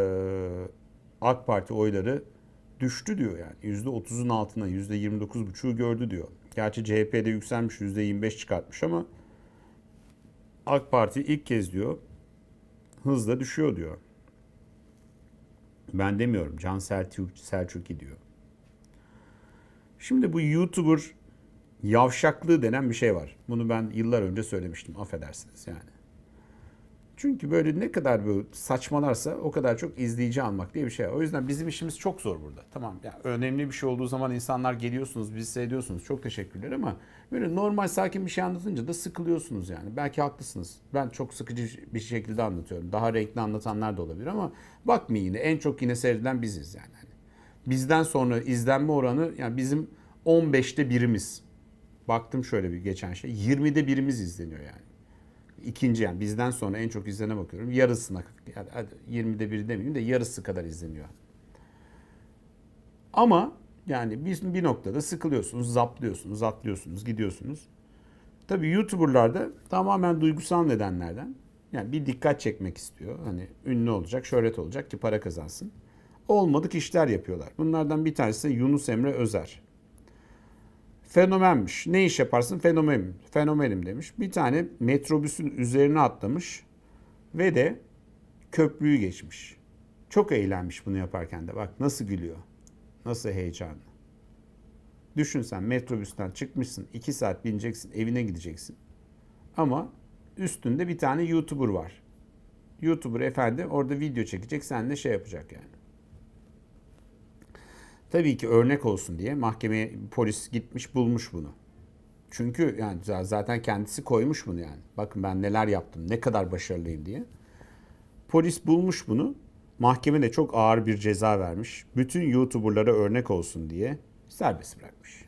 [SPEAKER 1] AK Parti oyları düştü diyor yani. yüzde %30'un altına %29,5'u gördü diyor. Gerçi CHP'de yükselmiş %25 çıkartmış ama AK Parti ilk kez diyor hızla düşüyor diyor. Ben demiyorum. Can Selçuk, Selçuk'i diyor. Şimdi bu YouTuber yavşaklığı denen bir şey var. Bunu ben yıllar önce söylemiştim. Affedersiniz yani. Çünkü böyle ne kadar bu saçmalarsa o kadar çok izleyici almak diye bir şey. O yüzden bizim işimiz çok zor burada. Tamam ya yani önemli bir şey olduğu zaman insanlar geliyorsunuz, bizi seyrediyorsunuz. Çok teşekkürler ama böyle normal sakin bir şey anlatınca da sıkılıyorsunuz yani. Belki haklısınız. Ben çok sıkıcı bir şekilde anlatıyorum. Daha renkli anlatanlar da olabilir ama bakmayın yine en çok yine seyredilen biziz yani. yani bizden sonra izlenme oranı yani bizim 15'te birimiz. Baktım şöyle bir geçen şey. 20'de birimiz izleniyor yani ikinci yani bizden sonra en çok izlene bakıyorum. Yarısına yani 20'de bir demeyeyim de yarısı kadar izleniyor. Ama yani bir, bir noktada sıkılıyorsunuz, zaplıyorsunuz, atlıyorsunuz, gidiyorsunuz. Tabi YouTuber'lar da tamamen duygusal nedenlerden yani bir dikkat çekmek istiyor. Hani ünlü olacak, şöhret olacak ki para kazansın. Olmadık işler yapıyorlar. Bunlardan bir tanesi Yunus Emre Özer. Fenomenmiş. Ne iş yaparsın? Fenomenim. Fenomenim demiş. Bir tane metrobüsün üzerine atlamış ve de köprüyü geçmiş. Çok eğlenmiş bunu yaparken de. Bak nasıl gülüyor. Nasıl heyecanlı. Düşün sen metrobüsten çıkmışsın. iki saat bineceksin. Evine gideceksin. Ama üstünde bir tane YouTuber var. YouTuber efendi orada video çekecek. Sen de şey yapacak yani. Tabii ki örnek olsun diye mahkemeye polis gitmiş bulmuş bunu. Çünkü yani zaten kendisi koymuş bunu yani. Bakın ben neler yaptım, ne kadar başarılıyım diye. Polis bulmuş bunu. Mahkeme de çok ağır bir ceza vermiş. Bütün YouTuber'lara örnek olsun diye serbest bırakmış.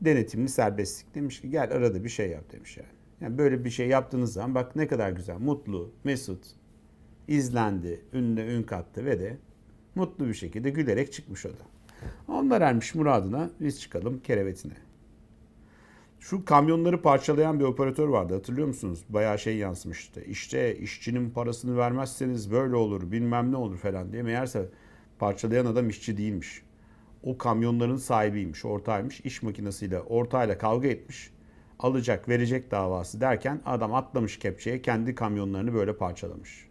[SPEAKER 1] Denetimli serbestlik demiş ki gel arada bir şey yap demiş yani. Yani böyle bir şey yaptığınız zaman bak ne kadar güzel, mutlu, mesut, izlendi, ünlü ün kattı ve de Mutlu bir şekilde gülerek çıkmış o da. Onlar ermiş muradına biz çıkalım kerevetine. Şu kamyonları parçalayan bir operatör vardı hatırlıyor musunuz? Bayağı şey yansımıştı. İşte işçinin parasını vermezseniz böyle olur bilmem ne olur falan diye. Meğerse parçalayan adam işçi değilmiş. O kamyonların sahibiymiş, ortaymış, İş makinesiyle, ortayla kavga etmiş. Alacak, verecek davası derken adam atlamış kepçeye kendi kamyonlarını böyle parçalamış.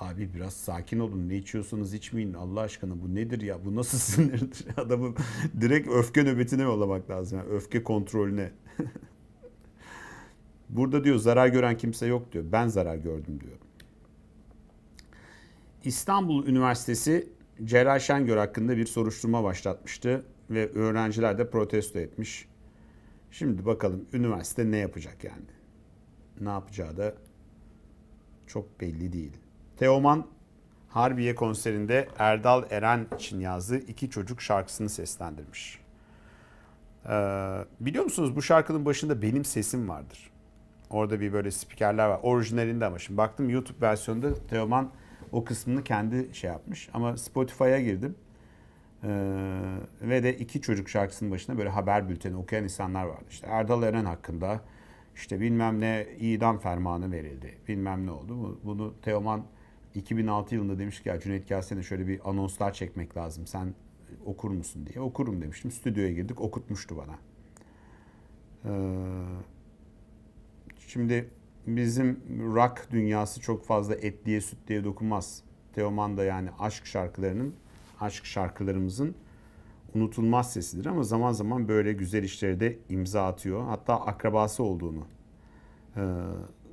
[SPEAKER 1] Abi biraz sakin olun ne içiyorsanız içmeyin Allah aşkına bu nedir ya bu nasıl sinirdir adamın direkt öfke nöbetine yollamak lazım yani öfke kontrolüne. Burada diyor zarar gören kimse yok diyor ben zarar gördüm diyor. İstanbul Üniversitesi Celal Şengör hakkında bir soruşturma başlatmıştı ve öğrenciler de protesto etmiş. Şimdi bakalım üniversite ne yapacak yani? Ne yapacağı da çok belli değil. Teoman Harbiye konserinde Erdal Eren için yazdığı iki Çocuk şarkısını seslendirmiş. Ee, biliyor musunuz bu şarkının başında benim sesim vardır. Orada bir böyle spikerler var. Orijinalinde ama şimdi baktım YouTube versiyonunda Teoman o kısmını kendi şey yapmış. Ama Spotify'a girdim. Ee, ve de iki çocuk şarkısının başında böyle haber bülteni okuyan insanlar vardı. İşte Erdal Eren hakkında işte bilmem ne idam fermanı verildi. Bilmem ne oldu. Bunu Teoman 2006 yılında demiş ki ya Cüneyt gelsene şöyle bir anonslar çekmek lazım. Sen okur musun diye. Okurum demiştim. Stüdyoya girdik okutmuştu bana. Ee, şimdi bizim rock dünyası çok fazla etliye sütliye dokunmaz. Teoman da yani aşk şarkılarının, aşk şarkılarımızın unutulmaz sesidir ama zaman zaman böyle güzel işlere de imza atıyor. Hatta akrabası olduğunu e,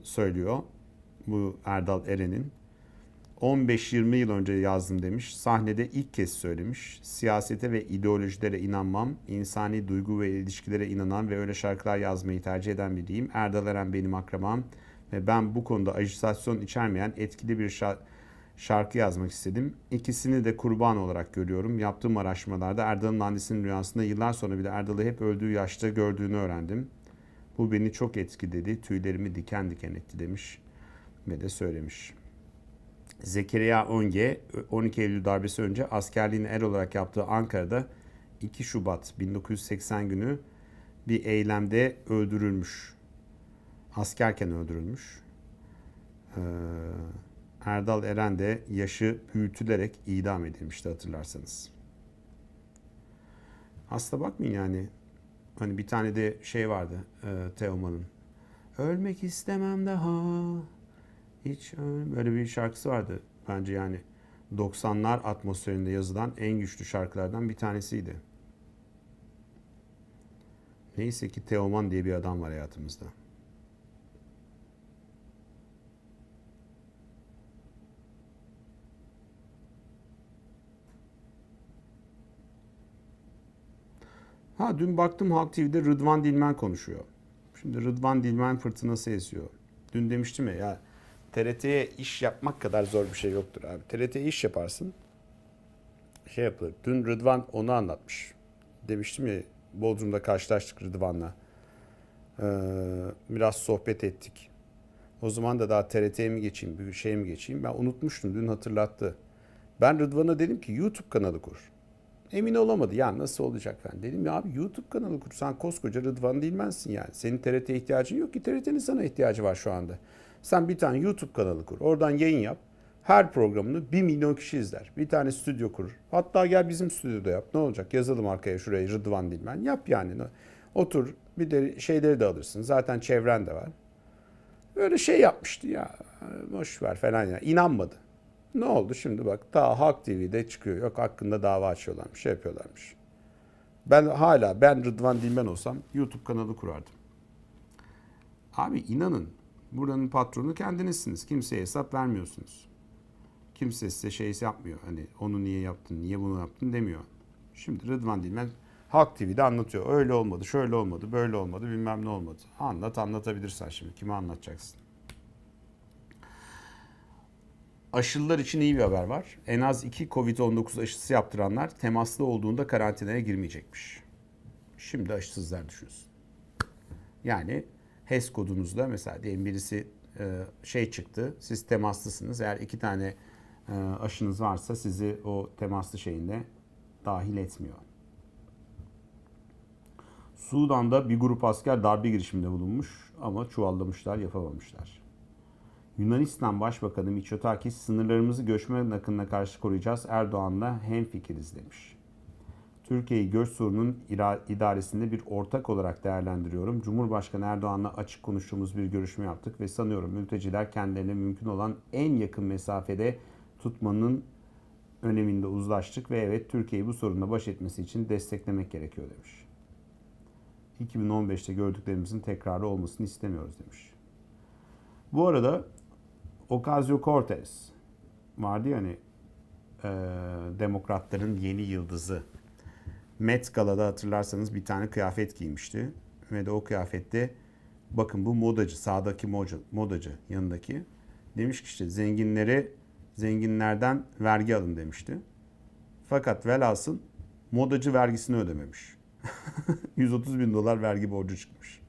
[SPEAKER 1] söylüyor bu Erdal Eren'in. 15-20 yıl önce yazdım demiş. Sahnede ilk kez söylemiş. Siyasete ve ideolojilere inanmam. İnsani duygu ve ilişkilere inanan ve öyle şarkılar yazmayı tercih eden biriyim. Erdal Eren benim akrabam. Ve ben bu konuda ajitasyon içermeyen etkili bir şarkı şarkı yazmak istedim. İkisini de kurban olarak görüyorum. Yaptığım araştırmalarda Erdal'ın annesinin rüyasında yıllar sonra bile Erdal'ı hep öldüğü yaşta gördüğünü öğrendim. Bu beni çok etkiledi. Tüylerimi diken diken etti demiş ve de söylemiş. Zekeriya Önge 12 Eylül darbesi önce askerliğini el olarak yaptığı Ankara'da 2 Şubat 1980 günü bir eylemde öldürülmüş. Askerken öldürülmüş. Ee, Erdal Eren de yaşı büyütülerek idam edilmişti hatırlarsanız. Asla bakmayın yani. Hani bir tane de şey vardı e, Teoman'ın. Ölmek istemem daha hiç e, böyle bir şarkısı vardı bence yani 90'lar atmosferinde yazılan en güçlü şarkılardan bir tanesiydi. Neyse ki Teoman diye bir adam var hayatımızda. Ha dün baktım Halk TV'de Rıdvan Dilmen konuşuyor. Şimdi Rıdvan Dilmen fırtınası esiyor. Dün demiştim ya ya TRT'ye iş yapmak kadar zor bir şey yoktur abi. TRT'ye iş yaparsın. Şey yapılır. Dün Rıdvan onu anlatmış. Demiştim ya Bodrum'da karşılaştık Rıdvan'la. Ee, biraz sohbet ettik. O zaman da daha TRT'ye mi geçeyim, bir şey mi geçeyim? Ben unutmuştum. Dün hatırlattı. Ben Rıdvan'a dedim ki YouTube kanalı kur. Emin olamadı. Ya nasıl olacak ben? Dedim ya abi YouTube kanalı kursan koskoca Rıdvan Dilmensin yani. Senin TRT'ye ihtiyacın yok ki. TRT'nin sana ihtiyacı var şu anda. Sen bir tane YouTube kanalı kur. Oradan yayın yap. Her programını 1 milyon kişi izler. Bir tane stüdyo kurur. Hatta gel bizim stüdyoda yap. Ne olacak? Yazalım arkaya şuraya Rıdvan Dilmen. Yap yani. Otur. Bir de şeyleri de alırsın. Zaten çevren de var. Böyle şey yapmıştı ya. Boş ver falan ya. İnanmadı. Ne oldu şimdi bak daha Halk TV'de çıkıyor. Yok hakkında dava açıyorlarmış, şey yapıyorlarmış. Ben hala ben Rıdvan Dilmen olsam YouTube kanalı kurardım. Abi inanın Buranın patronu kendinizsiniz. Kimseye hesap vermiyorsunuz. Kimse size şey yapmıyor. Hani onu niye yaptın, niye bunu yaptın demiyor. Şimdi Rıdvan Dilmen Halk TV'de anlatıyor. Öyle olmadı, şöyle olmadı, böyle olmadı, bilmem ne olmadı. Anlat, anlatabilirsen şimdi. Kime anlatacaksın? Aşılılar için iyi bir haber var. En az 2 Covid-19 aşısı yaptıranlar temaslı olduğunda karantinaya girmeyecekmiş. Şimdi aşısızlar düşünsün. Yani HES kodunuzda mesela diyelim birisi e, şey çıktı. Siz temaslısınız. Eğer iki tane e, aşınız varsa sizi o temaslı şeyinde dahil etmiyor. Sudan'da bir grup asker darbe girişiminde bulunmuş ama çuvallamışlar, yapamamışlar. Yunanistan Başbakanı Mitsotakis sınırlarımızı göçmen akınına karşı koruyacağız Erdoğan'la hemfikiriz demiş. Türkiye'yi göç sorununun idaresinde bir ortak olarak değerlendiriyorum. Cumhurbaşkanı Erdoğan'la açık konuştuğumuz bir görüşme yaptık ve sanıyorum mülteciler kendilerine mümkün olan en yakın mesafede tutmanın öneminde uzlaştık ve evet Türkiye'yi bu sorunla baş etmesi için desteklemek gerekiyor demiş. 2015'te gördüklerimizin tekrarı olmasını istemiyoruz demiş. Bu arada Ocasio-Cortez vardı ya hani e, demokratların yeni yıldızı Met Gala'da hatırlarsanız bir tane kıyafet giymişti. Ve de o kıyafette bakın bu modacı, sağdaki modacı, modacı yanındaki. Demiş ki işte zenginlere, zenginlerden vergi alın demişti. Fakat velhasıl modacı vergisini ödememiş. 130 bin dolar vergi borcu çıkmış.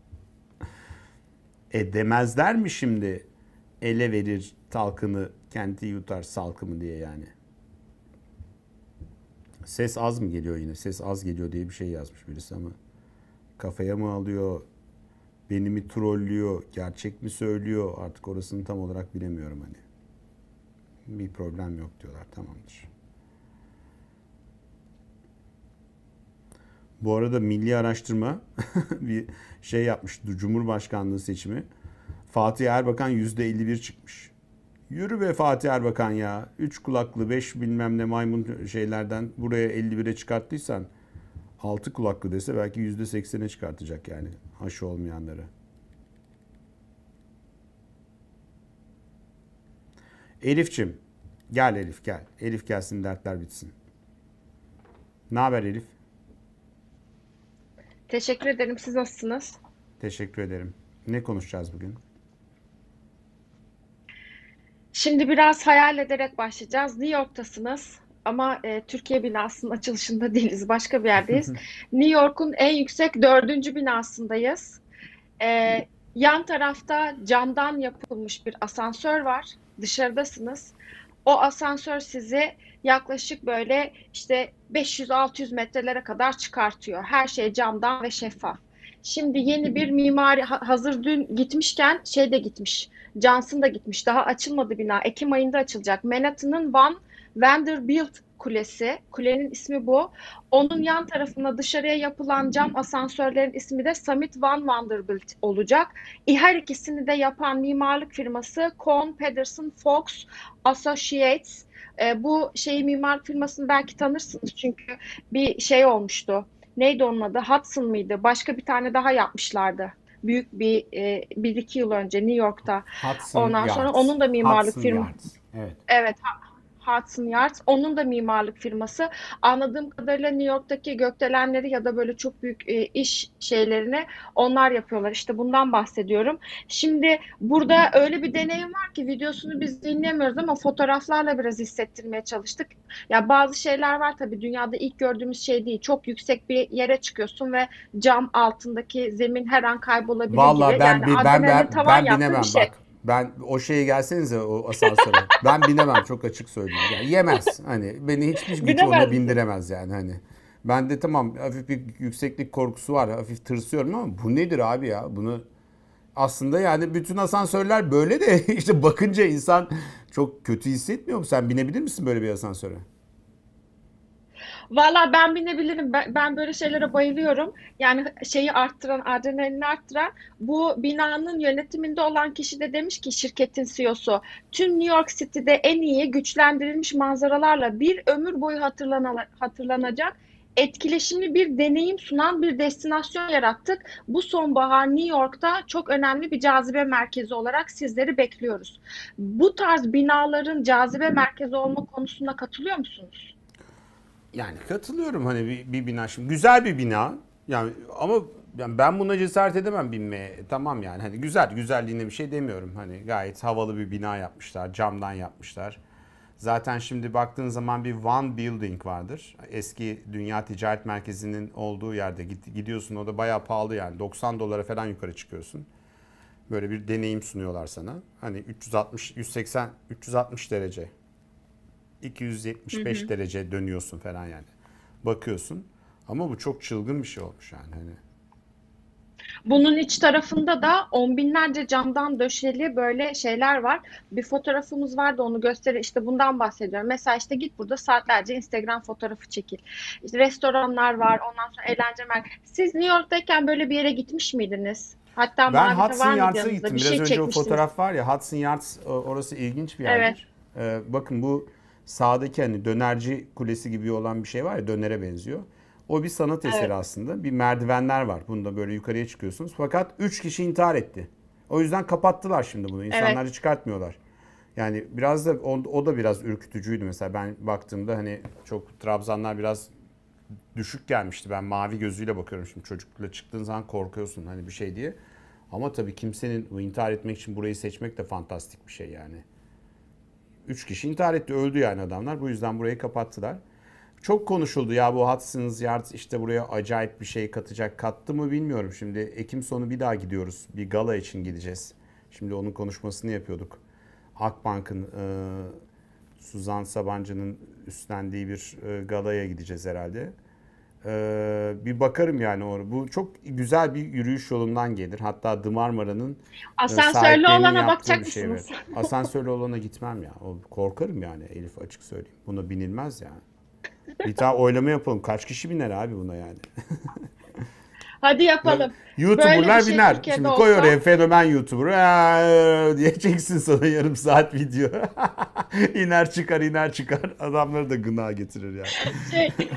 [SPEAKER 1] E demezler mi şimdi ele verir talkını, kenti yutar salkımı diye yani. Ses az mı geliyor yine? Ses az geliyor diye bir şey yazmış birisi ama kafaya mı alıyor? Beni mi trollüyor? Gerçek mi söylüyor? Artık orasını tam olarak bilemiyorum hani. Bir problem yok diyorlar. Tamamdır. Bu arada milli araştırma bir şey yapmış. Cumhurbaşkanlığı seçimi. Fatih Erbakan %51 çıkmış. Yürü be Fatih Erbakan ya. Üç kulaklı beş bilmem ne maymun şeylerden buraya 51'e çıkarttıysan altı kulaklı dese belki yüzde seksene çıkartacak yani aşı olmayanları. Elifçim gel Elif gel. Elif gelsin dertler bitsin. Ne haber Elif?
[SPEAKER 2] Teşekkür ederim. Siz nasılsınız?
[SPEAKER 1] Teşekkür ederim. Ne konuşacağız bugün?
[SPEAKER 2] Şimdi biraz hayal ederek başlayacağız. New York'tasınız ama e, Türkiye binasının açılışında değiliz. Başka bir yerdeyiz. New York'un en yüksek dördüncü binasındayız. E, yan tarafta camdan yapılmış bir asansör var. Dışarıdasınız. O asansör sizi yaklaşık böyle işte 500-600 metrelere kadar çıkartıyor. Her şey camdan ve şeffaf. Şimdi yeni bir mimari hazır dün gitmişken şey de gitmiş. Johnson da gitmiş. Daha açılmadı bina. Ekim ayında açılacak. Manhattan'ın Van Vanderbilt Kulesi. Kulenin ismi bu. Onun yan tarafında dışarıya yapılan cam asansörlerin ismi de Summit Van Vanderbilt olacak. Her ikisini de yapan mimarlık firması Kohn Pedersen Fox Associates. E, bu şeyi mimar firmasını belki tanırsınız çünkü bir şey olmuştu. Neydi onun adı? Hudson mıydı? Başka bir tane daha yapmışlardı büyük bir e, bir iki yıl önce New York'ta. Hudson Ondan Yards. sonra onun da mimarlık firması. Evet. Evet. Hudson Yards. Onun da mimarlık firması. Anladığım kadarıyla New York'taki gökdelenleri ya da böyle çok büyük e, iş şeylerini onlar yapıyorlar. İşte bundan bahsediyorum. Şimdi burada öyle bir deneyim var ki videosunu biz dinlemiyoruz ama fotoğraflarla biraz hissettirmeye çalıştık. Ya bazı şeyler var tabii dünyada ilk gördüğümüz şey değil. Çok yüksek bir yere çıkıyorsun ve cam altındaki zemin her an kaybolabilir Vallahi gibi. ben yani bir, ben ben, ben binemem şey. bak.
[SPEAKER 1] Ben o şeye gelsenize o asansöre. ben binemem çok açık söyleyeyim. Yani yemez. Hani beni hiçbir güç ona bindiremez yani hani. Ben de tamam hafif bir yükseklik korkusu var. Hafif tırsıyorum ama bu nedir abi ya? Bunu aslında yani bütün asansörler böyle de işte bakınca insan çok kötü hissetmiyor mu? Sen binebilir misin böyle bir asansöre?
[SPEAKER 2] Valla ben binebilirim. Ben, ben böyle şeylere bayılıyorum. Yani şeyi arttıran, adrenalini arttıran bu binanın yönetiminde olan kişi de demiş ki şirketin CEO'su tüm New York City'de en iyi güçlendirilmiş manzaralarla bir ömür boyu hatırlana, hatırlanacak etkileşimli bir deneyim sunan bir destinasyon yarattık. Bu sonbahar New York'ta çok önemli bir cazibe merkezi olarak sizleri bekliyoruz. Bu tarz binaların cazibe merkezi olma konusunda katılıyor musunuz?
[SPEAKER 1] Yani katılıyorum hani bir, bir bina şimdi güzel bir bina. Yani ama yani ben buna cesaret edemem binmeye. E, tamam yani hani güzel güzelliğine bir şey demiyorum. Hani gayet havalı bir bina yapmışlar. Camdan yapmışlar. Zaten şimdi baktığın zaman bir One Building vardır. Eski Dünya Ticaret Merkezi'nin olduğu yerde gidiyorsun o da baya pahalı yani 90 dolara falan yukarı çıkıyorsun. Böyle bir deneyim sunuyorlar sana. Hani 360 180 360 derece 275 hı hı. derece dönüyorsun falan yani. Bakıyorsun. Ama bu çok çılgın bir şey olmuş yani. Hani
[SPEAKER 2] bunun iç tarafında da on binlerce camdan döşeli böyle şeyler var. Bir fotoğrafımız vardı onu göster. İşte bundan bahsediyorum. Mesela işte git burada saatlerce Instagram fotoğrafı çekil. İşte restoranlar var. Ondan sonra eğlence mer. Siz New York'tayken böyle bir yere gitmiş miydiniz? Hatta ben Hudson Yards'a gittim. Bir şey Biraz şey önce o fotoğraf
[SPEAKER 1] var ya Hudson Yards orası ilginç bir yer. Evet. Ee, bakın bu sağdaki hani dönerci kulesi gibi olan bir şey var ya dönere benziyor. O bir sanat eseri evet. aslında. Bir merdivenler var. Bunda böyle yukarıya çıkıyorsunuz. Fakat 3 kişi intihar etti. O yüzden kapattılar şimdi bunu. İnsanları evet. çıkartmıyorlar. Yani biraz da o, o da biraz ürkütücüydü mesela ben baktığımda hani çok Trabzanlar biraz düşük gelmişti. Ben mavi gözüyle bakıyorum şimdi çocukla çıktığın zaman korkuyorsun hani bir şey diye. Ama tabii kimsenin intihar etmek için burayı seçmek de fantastik bir şey yani. 3 kişi intihar etti. Öldü yani adamlar. Bu yüzden burayı kapattılar. Çok konuşuldu ya bu hatsınız Yards işte buraya acayip bir şey katacak. Kattı mı bilmiyorum. Şimdi Ekim sonu bir daha gidiyoruz. Bir gala için gideceğiz. Şimdi onun konuşmasını yapıyorduk. Akbank'ın e, Suzan Sabancı'nın üstlendiği bir e, galaya gideceğiz herhalde. Ee, bir bakarım yani oraya. Bu çok güzel bir yürüyüş yolundan gelir. Hatta Dımarmara'nın e, Asansörlü olana bakacak şey mısınız? Var. Asansörlü olana gitmem ya. Korkarım yani Elif açık söyleyeyim. Buna binilmez yani. Bir tane oylama yapalım. Kaç kişi biner abi buna yani?
[SPEAKER 2] Hadi yapalım. YouTuber'lar şey biner. Şimdi olsa... koy oraya
[SPEAKER 1] fenomen YouTuber ee, diye sana yarım saat video. iner çıkar iner çıkar. Adamları da gına getirir yani.
[SPEAKER 2] Şey...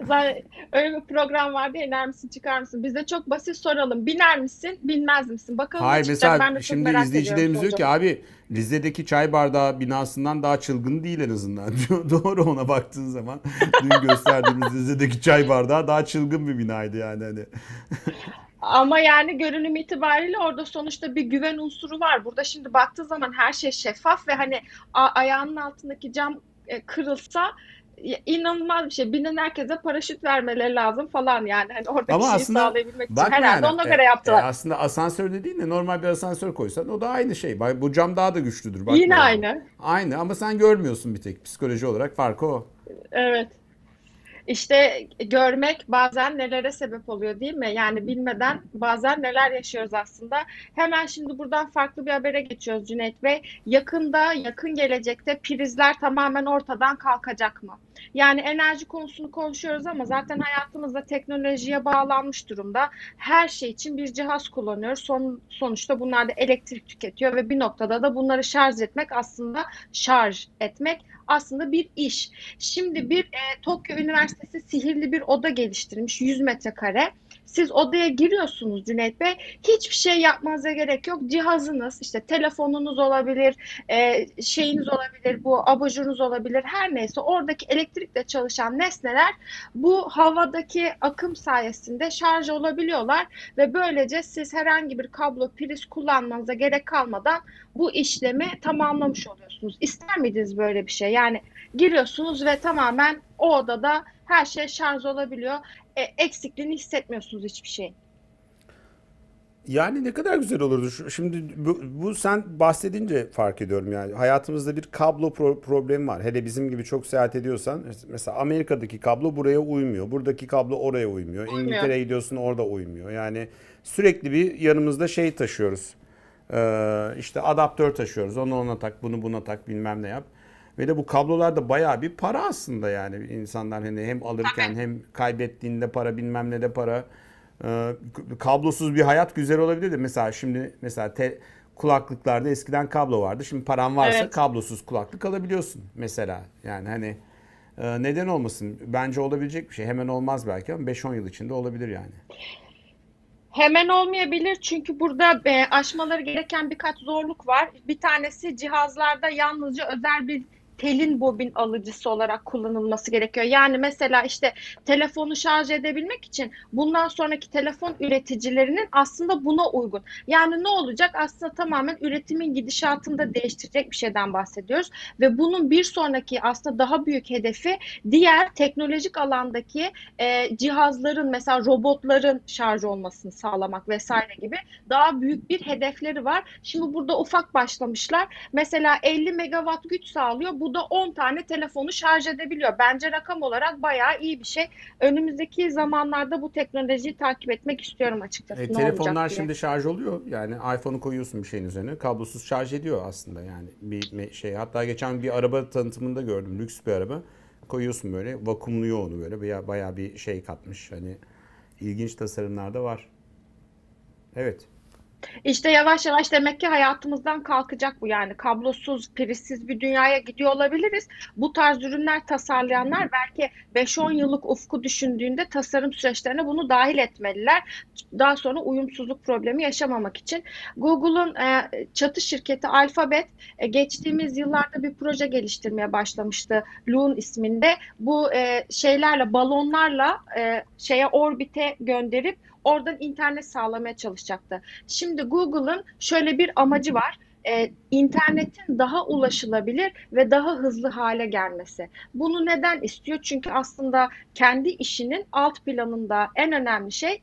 [SPEAKER 2] Zaten öyle bir program vardı ya iner misin çıkar mısın? Biz de çok basit soralım. Biner misin binmez misin? Bakalım Hayır mesela ben de şimdi izleyicilerimiz diyor ki
[SPEAKER 1] abi Rize'deki çay bardağı binasından daha çılgın değil en azından. Doğru ona baktığın zaman dün gösterdiğimiz Rize'deki çay bardağı daha çılgın bir binaydı yani hani.
[SPEAKER 2] Ama yani görünüm itibariyle orada sonuçta bir güven unsuru var. Burada şimdi baktığı zaman her şey şeffaf ve hani ayağının altındaki cam e, kırılsa inanılmaz bir şey. Binen herkese paraşüt vermeleri lazım falan yani. Hani orada Ama şey aslında, sağlayabilmek için herhalde yani, ona göre yaptılar. E,
[SPEAKER 1] aslında asansörde değil de normal bir asansör koysan o da aynı şey. Bu cam daha da güçlüdür. Bakma Yine aynı. Aynı ama sen görmüyorsun bir tek psikoloji olarak farkı o.
[SPEAKER 2] Evet. İşte görmek bazen nelere sebep oluyor değil mi? Yani bilmeden bazen neler yaşıyoruz aslında. Hemen şimdi buradan farklı bir habere geçiyoruz Cüneyt Bey. Yakında, yakın gelecekte prizler tamamen ortadan kalkacak mı? Yani enerji konusunu konuşuyoruz ama zaten hayatımızda teknolojiye bağlanmış durumda. Her şey için bir cihaz kullanıyoruz. Son, sonuçta bunlar da elektrik tüketiyor ve bir noktada da bunları şarj etmek aslında şarj etmek aslında bir iş. Şimdi bir e, Tokyo Üniversitesi sihirli bir oda geliştirmiş 100 metrekare siz odaya giriyorsunuz Cüneyt Bey. Hiçbir şey yapmanıza gerek yok. Cihazınız işte telefonunuz olabilir, e, şeyiniz olabilir, bu abajurunuz olabilir her neyse oradaki elektrikle çalışan nesneler bu havadaki akım sayesinde şarj olabiliyorlar ve böylece siz herhangi bir kablo priz kullanmanıza gerek kalmadan bu işlemi tamamlamış oluyorsunuz. İster miydiniz böyle bir şey? Yani giriyorsunuz ve tamamen o odada her şey şarj olabiliyor. E, eksikliğini hissetmiyorsunuz hiçbir şey.
[SPEAKER 1] Yani ne kadar güzel olurdu. Şimdi bu, bu sen bahsedince fark ediyorum yani. Hayatımızda bir kablo pro- problemi var. Hele bizim gibi çok seyahat ediyorsan mesela Amerika'daki kablo buraya uymuyor. Buradaki kablo oraya uymuyor. uymuyor. İngiltere'ye gidiyorsun orada uymuyor. Yani sürekli bir yanımızda şey taşıyoruz. Ee, işte adaptör taşıyoruz. Onu ona tak, bunu buna tak, bilmem ne yap. Ve de bu kablolar da bayağı bir para aslında yani insanlar hani hem alırken hem kaybettiğinde para bilmem ne de para. Ee, kablosuz bir hayat güzel olabilir de mesela şimdi mesela te, kulaklıklarda eskiden kablo vardı. Şimdi paran varsa evet. kablosuz kulaklık alabiliyorsun mesela. Yani hani e, neden olmasın? Bence olabilecek bir şey. Hemen olmaz belki ama 5-10 yıl içinde olabilir yani.
[SPEAKER 2] Hemen olmayabilir çünkü burada e, aşmaları gereken birkaç zorluk var. Bir tanesi cihazlarda yalnızca özel bir telin bobin alıcısı olarak kullanılması gerekiyor. Yani mesela işte telefonu şarj edebilmek için bundan sonraki telefon üreticilerinin aslında buna uygun. Yani ne olacak? Aslında tamamen üretimin gidişatını da değiştirecek bir şeyden bahsediyoruz ve bunun bir sonraki aslında daha büyük hedefi diğer teknolojik alandaki e, cihazların mesela robotların şarj olmasını sağlamak vesaire gibi daha büyük bir hedefleri var. Şimdi burada ufak başlamışlar. Mesela 50 megawatt güç sağlıyor. Bu bu da 10 tane telefonu şarj edebiliyor. Bence rakam olarak bayağı iyi bir şey. Önümüzdeki zamanlarda bu teknolojiyi takip etmek istiyorum açıkçası. E, telefonlar şimdi
[SPEAKER 1] şarj oluyor. Yani iPhone'u koyuyorsun bir şeyin üzerine. Kablosuz şarj ediyor aslında yani bir şey. Hatta geçen bir araba tanıtımında gördüm. Lüks bir araba. Koyuyorsun böyle vakumluyor onu böyle. Bayağı, bayağı bir şey katmış. Hani ilginç tasarımlar da var. Evet.
[SPEAKER 2] İşte yavaş yavaş demek ki hayatımızdan kalkacak bu yani kablosuz, prizsiz bir dünyaya gidiyor olabiliriz. Bu tarz ürünler tasarlayanlar belki 5-10 yıllık ufku düşündüğünde tasarım süreçlerine bunu dahil etmeliler. Daha sonra uyumsuzluk problemi yaşamamak için. Google'un e, çatı şirketi Alphabet e, geçtiğimiz yıllarda bir proje geliştirmeye başlamıştı. Loon isminde bu e, şeylerle balonlarla e, şeye orbite gönderip Oradan internet sağlamaya çalışacaktı. Şimdi Google'ın şöyle bir amacı var e, internetin daha ulaşılabilir ve daha hızlı hale gelmesi. Bunu neden istiyor? Çünkü aslında kendi işinin alt planında en önemli şey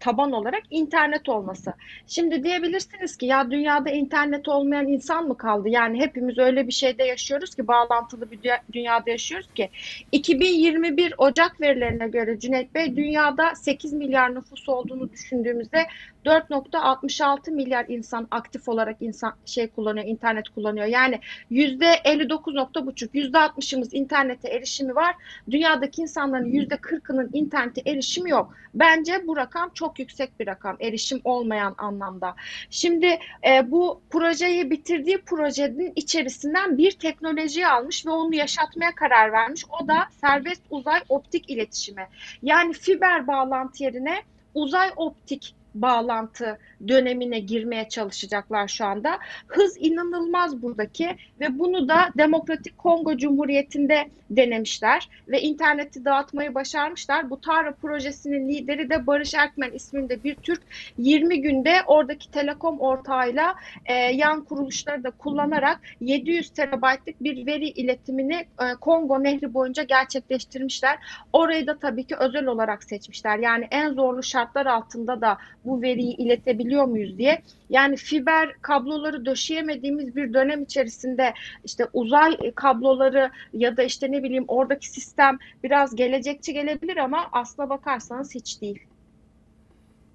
[SPEAKER 2] taban olarak internet olması. Şimdi diyebilirsiniz ki ya dünyada internet olmayan insan mı kaldı? Yani hepimiz öyle bir şeyde yaşıyoruz ki bağlantılı bir dünya- dünyada yaşıyoruz ki 2021 Ocak verilerine göre Cüneyt Bey dünyada 8 milyar nüfus olduğunu düşündüğümüzde 4.66 milyar insan aktif olarak insan şey kullanıyor, internet kullanıyor. Yani %59.5, %60'ımız internete erişimi var. Dünyadaki insanların %40'ının internete erişimi yok. Bence bu rakam rakam çok yüksek bir rakam erişim olmayan anlamda. Şimdi e, bu projeyi bitirdiği projenin içerisinden bir teknoloji almış ve onu yaşatmaya karar vermiş. O da serbest uzay optik iletişimi. Yani fiber bağlantı yerine uzay optik bağlantı dönemine girmeye çalışacaklar şu anda. Hız inanılmaz buradaki ve bunu da Demokratik Kongo Cumhuriyeti'nde denemişler ve interneti dağıtmayı başarmışlar. Bu Tara projesinin lideri de Barış Erkmen isminde bir Türk 20 günde oradaki telekom ortağıyla e, yan kuruluşları da kullanarak 700 terabaytlık bir veri iletimini e, Kongo Nehri boyunca gerçekleştirmişler. Orayı da tabii ki özel olarak seçmişler. Yani en zorlu şartlar altında da bu veriyi iletebilir yapabiliyor muyuz diye. Yani fiber kabloları döşeyemediğimiz bir dönem içerisinde işte uzay kabloları ya da işte ne bileyim oradaki sistem biraz gelecekçi gelebilir ama asla bakarsanız hiç değil.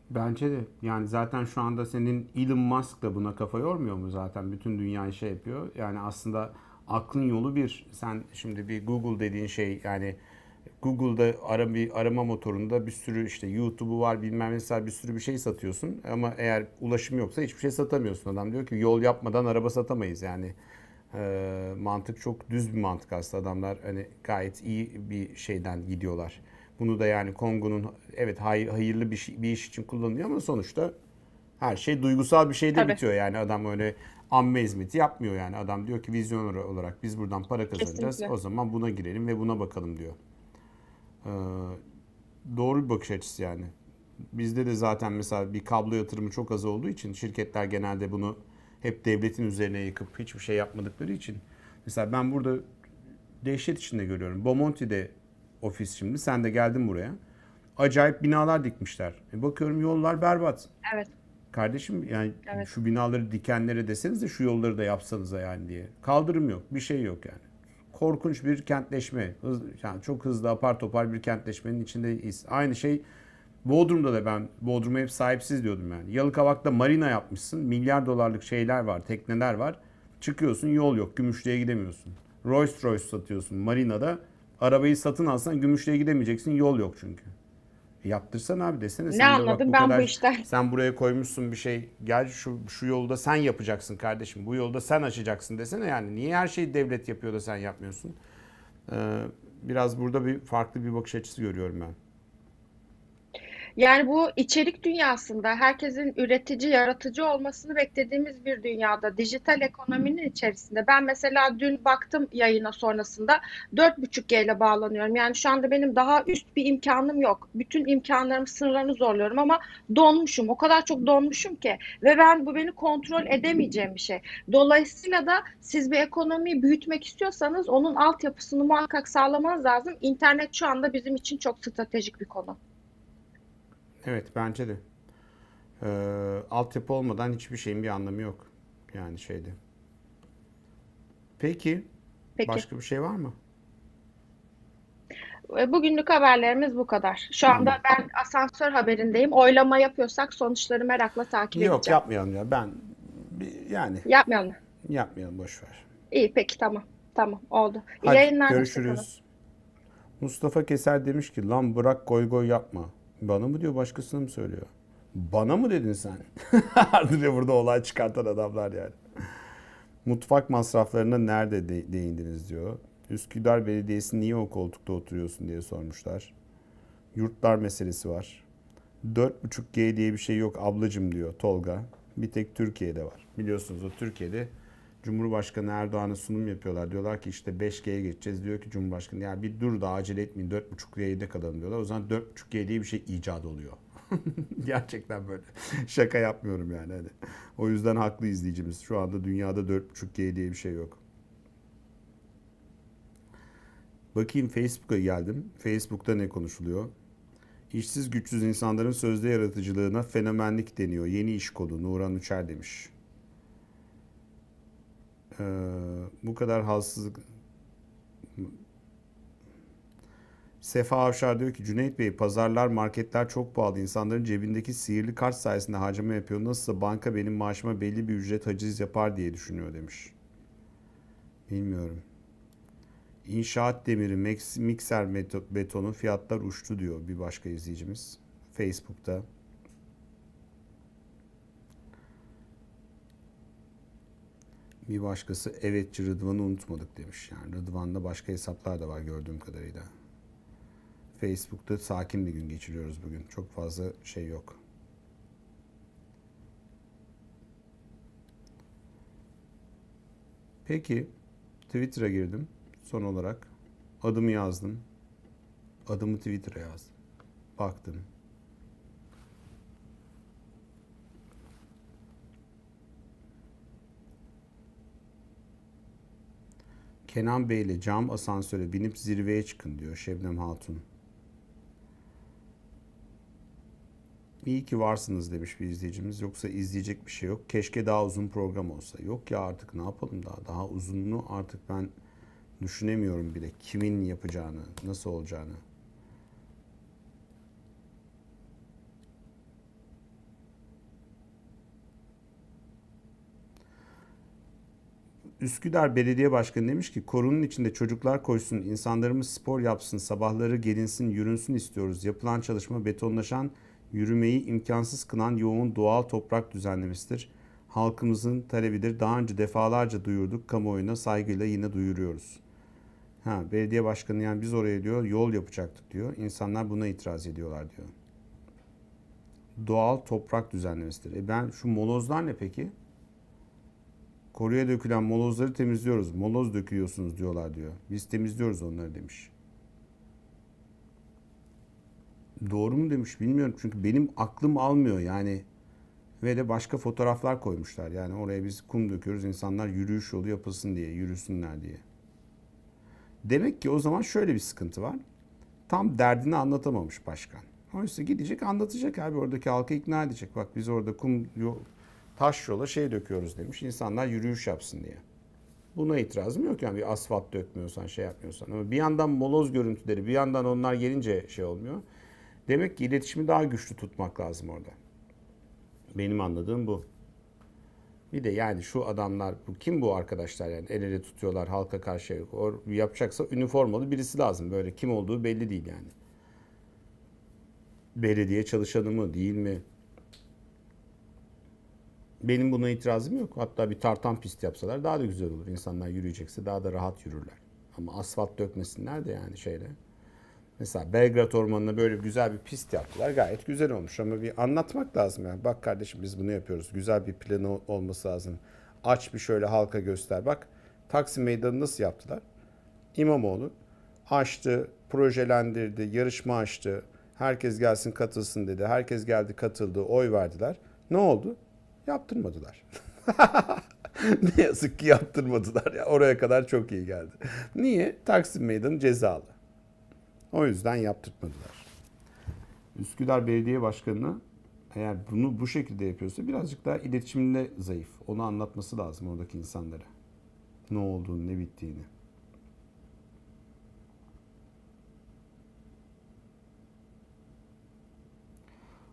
[SPEAKER 1] Bence de. Yani zaten şu anda senin Elon Musk da buna kafa yormuyor mu zaten? Bütün dünyayı şey yapıyor. Yani aslında aklın yolu bir. Sen şimdi bir Google dediğin şey yani Google'da aram bir arama motorunda bir sürü işte YouTube'u var bilmem ne bir sürü bir şey satıyorsun ama eğer ulaşım yoksa hiçbir şey satamıyorsun. Adam diyor ki yol yapmadan araba satamayız yani. E, mantık çok düz bir mantık aslında adamlar hani gayet iyi bir şeyden gidiyorlar. Bunu da yani Kongo'nun evet hayır hayırlı bir, şey, bir iş için kullanılıyor ama sonuçta her şey duygusal bir şeyde Tabii. bitiyor yani adam öyle amme hizmeti yapmıyor yani adam diyor ki vizyoner olarak biz buradan para kazanacağız Kesinlikle. o zaman buna girelim ve buna bakalım diyor. Ee, doğru bir bakış açısı yani. Bizde de zaten mesela bir kablo yatırımı çok az olduğu için şirketler genelde bunu hep devletin üzerine yıkıp hiçbir şey yapmadıkları için. Mesela ben burada dehşet içinde görüyorum. Bomonti'de ofis şimdi. Sen de geldin buraya. Acayip binalar dikmişler. E bakıyorum yollar berbat. Evet. Kardeşim yani evet. şu binaları dikenlere deseniz de şu yolları da yapsanıza yani diye. Kaldırım yok. Bir şey yok yani korkunç bir kentleşme. Hız, yani çok hızlı apar topar bir kentleşmenin içindeyiz. Aynı şey Bodrum'da da ben Bodrum'a hep sahipsiz diyordum yani. Yalıkavak'ta marina yapmışsın. Milyar dolarlık şeyler var, tekneler var. Çıkıyorsun yol yok. Gümüşlü'ye gidemiyorsun. Royce, Royce satıyorsun marinada. Arabayı satın alsan Gümüşlü'ye gidemeyeceksin. Yol yok çünkü. Yaptırsan abi desene. Ne sen de anladım bak, ben kadar, bu işten? Sen buraya koymuşsun bir şey. Gel şu şu yolda sen yapacaksın kardeşim. Bu yolda sen açacaksın desene yani. Niye her şeyi devlet yapıyor da sen yapmıyorsun? Ee, biraz burada bir farklı bir bakış açısı görüyorum ben.
[SPEAKER 2] Yani bu içerik dünyasında herkesin üretici, yaratıcı olmasını beklediğimiz bir dünyada dijital ekonominin içerisinde ben mesela dün baktım yayına sonrasında 4.5G ile bağlanıyorum. Yani şu anda benim daha üst bir imkanım yok. Bütün imkanlarım sınırlarını zorluyorum ama donmuşum. O kadar çok donmuşum ki ve ben bu beni kontrol edemeyeceğim bir şey. Dolayısıyla da siz bir ekonomiyi büyütmek istiyorsanız onun altyapısını muhakkak sağlamanız lazım. İnternet şu anda bizim için çok stratejik bir konu.
[SPEAKER 1] Evet bence de. Ee, altyapı olmadan hiçbir şeyin bir anlamı yok. Yani şeyde. Peki, Peki. başka bir şey var mı?
[SPEAKER 2] Ee, bugünlük haberlerimiz bu kadar. Şu tamam. anda ben asansör haberindeyim. Oylama yapıyorsak sonuçları merakla takip Yok, edeceğim. Yok
[SPEAKER 1] yapmayalım ya. Ben yani. Yapmayalım. Yapmayalım boş ver.
[SPEAKER 2] İyi peki tamam. Tamam oldu. İyi Hadi, yayınlar. Görüşürüz.
[SPEAKER 1] Mustafa Keser demiş ki lan bırak goy goy yapma. Bana mı diyor başkasına mı söylüyor? Bana mı dedin sen? diyor burada olay çıkartan adamlar yani. Mutfak masraflarına nerede de- değindiniz diyor. Üsküdar Belediyesi niye o koltukta oturuyorsun diye sormuşlar. Yurtlar meselesi var. 4.5G diye bir şey yok ablacım diyor Tolga. Bir tek Türkiye'de var. Biliyorsunuz o Türkiye'de Cumhurbaşkanı Erdoğan'a sunum yapıyorlar. Diyorlar ki işte 5G'ye geçeceğiz. Diyor ki Cumhurbaşkanı ya bir dur da acele etmeyin 4.5G'de kalalım diyorlar. O zaman 4.5G diye bir şey icat oluyor. Gerçekten böyle. Şaka yapmıyorum yani. Hani. O yüzden haklı izleyicimiz. Şu anda dünyada 4.5G diye bir şey yok. Bakayım Facebook'a geldim. Facebook'ta ne konuşuluyor? İşsiz güçsüz insanların sözde yaratıcılığına fenomenlik deniyor. Yeni iş kolu Nuran Uçer demiş e, bu kadar halsızlık Sefa Avşar diyor ki Cüneyt Bey pazarlar marketler çok pahalı. insanların cebindeki sihirli kart sayesinde harcama yapıyor. Nasılsa banka benim maaşıma belli bir ücret haciz yapar diye düşünüyor demiş. Bilmiyorum. İnşaat demiri, mikser betonu fiyatlar uçtu diyor bir başka izleyicimiz. Facebook'ta. Bir başkası evetçi Rıdvan'ı unutmadık demiş. Yani Rıdvan'da başka hesaplar da var gördüğüm kadarıyla. Facebook'ta sakin bir gün geçiriyoruz bugün. Çok fazla şey yok. Peki Twitter'a girdim. Son olarak adımı yazdım. Adımı Twitter'a yazdım. Baktım. Kenan Bey ile cam asansöre binip zirveye çıkın diyor Şebnem Hatun. İyi ki varsınız demiş bir izleyicimiz. Yoksa izleyecek bir şey yok. Keşke daha uzun program olsa. Yok ya artık ne yapalım daha. Daha uzunluğu artık ben düşünemiyorum bile. Kimin yapacağını, nasıl olacağını. Üsküdar Belediye Başkanı demiş ki korunun içinde çocuklar koşsun, insanlarımız spor yapsın, sabahları gelinsin, yürünsün istiyoruz. Yapılan çalışma betonlaşan, yürümeyi imkansız kılan yoğun doğal toprak düzenlemesidir. Halkımızın talebidir. Daha önce defalarca duyurduk. Kamuoyuna saygıyla yine duyuruyoruz. Ha, belediye başkanı yani biz oraya diyor yol yapacaktık diyor. İnsanlar buna itiraz ediyorlar diyor. Doğal toprak düzenlemesidir. E ben şu molozlar ne peki? Koruya dökülen molozları temizliyoruz. Moloz döküyorsunuz diyorlar diyor. Biz temizliyoruz onları demiş. Doğru mu demiş bilmiyorum. Çünkü benim aklım almıyor yani. Ve de başka fotoğraflar koymuşlar. Yani oraya biz kum döküyoruz. insanlar yürüyüş yolu yapılsın diye, yürüsünler diye. Demek ki o zaman şöyle bir sıkıntı var. Tam derdini anlatamamış başkan. Oysa gidecek anlatacak abi oradaki halkı ikna edecek. Bak biz orada kum yok taş yola şey döküyoruz demiş. insanlar yürüyüş yapsın diye. Buna itirazım yok yani bir asfalt dökmüyorsan şey yapmıyorsan. Ama bir yandan moloz görüntüleri bir yandan onlar gelince şey olmuyor. Demek ki iletişimi daha güçlü tutmak lazım orada. Benim anladığım bu. Bir de yani şu adamlar bu kim bu arkadaşlar yani el ele tutuyorlar halka karşı or yapacaksa üniformalı birisi lazım. Böyle kim olduğu belli değil yani. Belediye çalışanı mı değil mi? Benim buna itirazım yok. Hatta bir tartan pist yapsalar daha da güzel olur. İnsanlar yürüyecekse daha da rahat yürürler. Ama asfalt dökmesinler de yani şeyle. Mesela Belgrad Ormanı'na böyle güzel bir pist yaptılar. Gayet güzel olmuş ama bir anlatmak lazım yani. Bak kardeşim biz bunu yapıyoruz. Güzel bir planı olması lazım. Aç bir şöyle halka göster. Bak Taksim Meydanı nasıl yaptılar? İmamoğlu açtı, projelendirdi, yarışma açtı. Herkes gelsin katılsın dedi. Herkes geldi katıldı, oy verdiler. Ne oldu? Yaptırmadılar. ne yazık ki yaptırmadılar. Ya oraya kadar çok iyi geldi. Niye? Taksim Meydanı cezalı. O yüzden yaptırmadılar. Üsküdar Belediye Başkanı eğer bunu bu şekilde yapıyorsa birazcık daha iletişimle zayıf. Onu anlatması lazım oradaki insanlara. Ne olduğunu, ne bittiğini.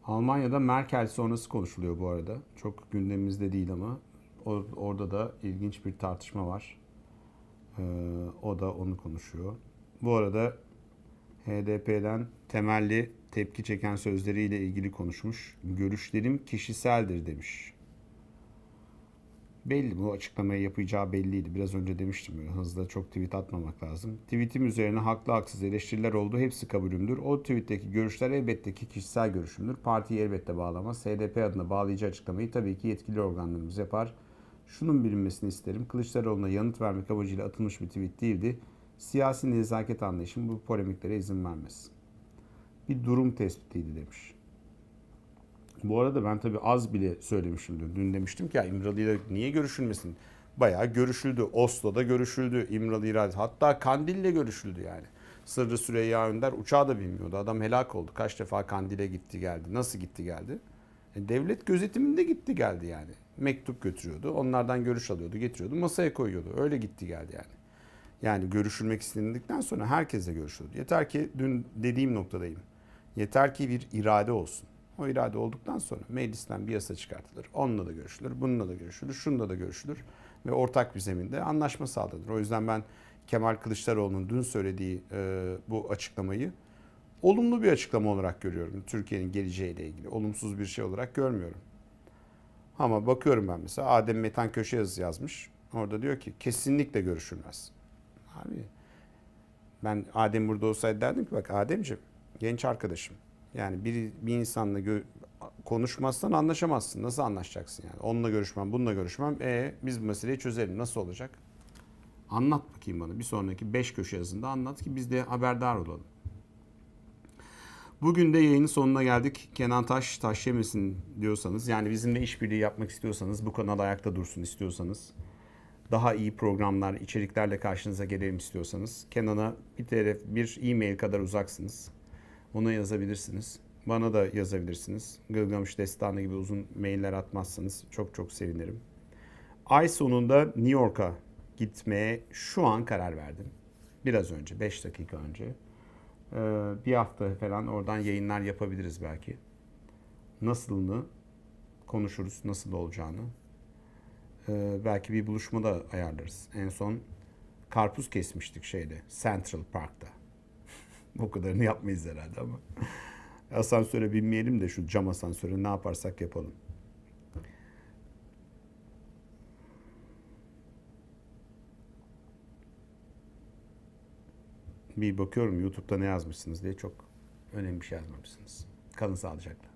[SPEAKER 1] Almanya'da Merkel sonrası konuşuluyor bu arada. Çok gündemimizde değil ama or- orada da ilginç bir tartışma var. Ee, o da onu konuşuyor. Bu arada HDP'den temelli tepki çeken sözleriyle ilgili konuşmuş. Görüşlerim kişiseldir demiş. Belli bu açıklamayı yapacağı belliydi. Biraz önce demiştim böyle hızla çok tweet atmamak lazım. Tweetim üzerine haklı haksız eleştiriler oldu. Hepsi kabulümdür. O tweetteki görüşler elbette ki kişisel görüşümdür. Partiyi elbette bağlama, SDP adına bağlayıcı açıklamayı tabii ki yetkili organlarımız yapar. Şunun bilinmesini isterim. Kılıçdaroğlu'na yanıt vermek amacıyla atılmış bir tweet değildi. Siyasi nezaket anlayışım bu polemiklere izin vermez. Bir durum tespitiydi demiş. Bu arada ben tabii az bile söylemişim Dün demiştim ki ya İmralı ile niye görüşülmesin? Bayağı görüşüldü. Oslo'da görüşüldü. İmralı İrad hatta Kandil'le görüşüldü yani. Sırrı Süreyya Önder uçağa da bilmiyordu, Adam helak oldu. Kaç defa Kandil'e gitti geldi. Nasıl gitti geldi? E, devlet gözetiminde gitti geldi yani. Mektup götürüyordu. Onlardan görüş alıyordu, getiriyordu. Masaya koyuyordu. Öyle gitti geldi yani. Yani görüşülmek istendikten sonra herkesle görüşüldü. Yeter ki dün dediğim noktadayım. Yeter ki bir irade olsun. O irade olduktan sonra meclisten bir yasa çıkartılır. Onunla da görüşülür, bununla da görüşülür, şununla da görüşülür ve ortak bir zeminde anlaşma sağlanır. O yüzden ben Kemal Kılıçdaroğlu'nun dün söylediği e, bu açıklamayı olumlu bir açıklama olarak görüyorum. Türkiye'nin geleceğiyle ilgili olumsuz bir şey olarak görmüyorum. Ama bakıyorum ben mesela Adem Metan köşe yazısı yazmış. Orada diyor ki kesinlikle görüşülmez. Abi ben Adem burada olsaydı derdim ki bak Ademciğim genç arkadaşım yani bir, bir insanla gö- konuşmazsan anlaşamazsın. Nasıl anlaşacaksın yani? Onunla görüşmem, bununla görüşmem. E biz bu meseleyi çözelim. Nasıl olacak? Anlat bakayım bana. Bir sonraki beş köşe yazında anlat ki biz de haberdar olalım. Bugün de yayının sonuna geldik. Kenan Taş, Taş yemesin diyorsanız yani bizimle işbirliği yapmak istiyorsanız, bu kanal ayakta dursun istiyorsanız, daha iyi programlar, içeriklerle karşınıza gelelim istiyorsanız, Kenan'a bir, telef, bir e-mail kadar uzaksınız. Ona yazabilirsiniz. Bana da yazabilirsiniz. Gılgamış Destanı gibi uzun mailler atmazsanız çok çok sevinirim. Ay sonunda New York'a gitmeye şu an karar verdim. Biraz önce, 5 dakika önce. Ee, bir hafta falan oradan yayınlar yapabiliriz belki. Nasılını konuşuruz, nasıl olacağını. Ee, belki bir buluşma da ayarlarız. En son karpuz kesmiştik şeyde, Central Park'ta. O kadarını yapmayız herhalde ama. Asansöre binmeyelim de şu cam asansöre ne yaparsak yapalım. Bir bakıyorum YouTube'da ne yazmışsınız diye çok önemli bir şey yazmamışsınız. Kalın sağlıcakla.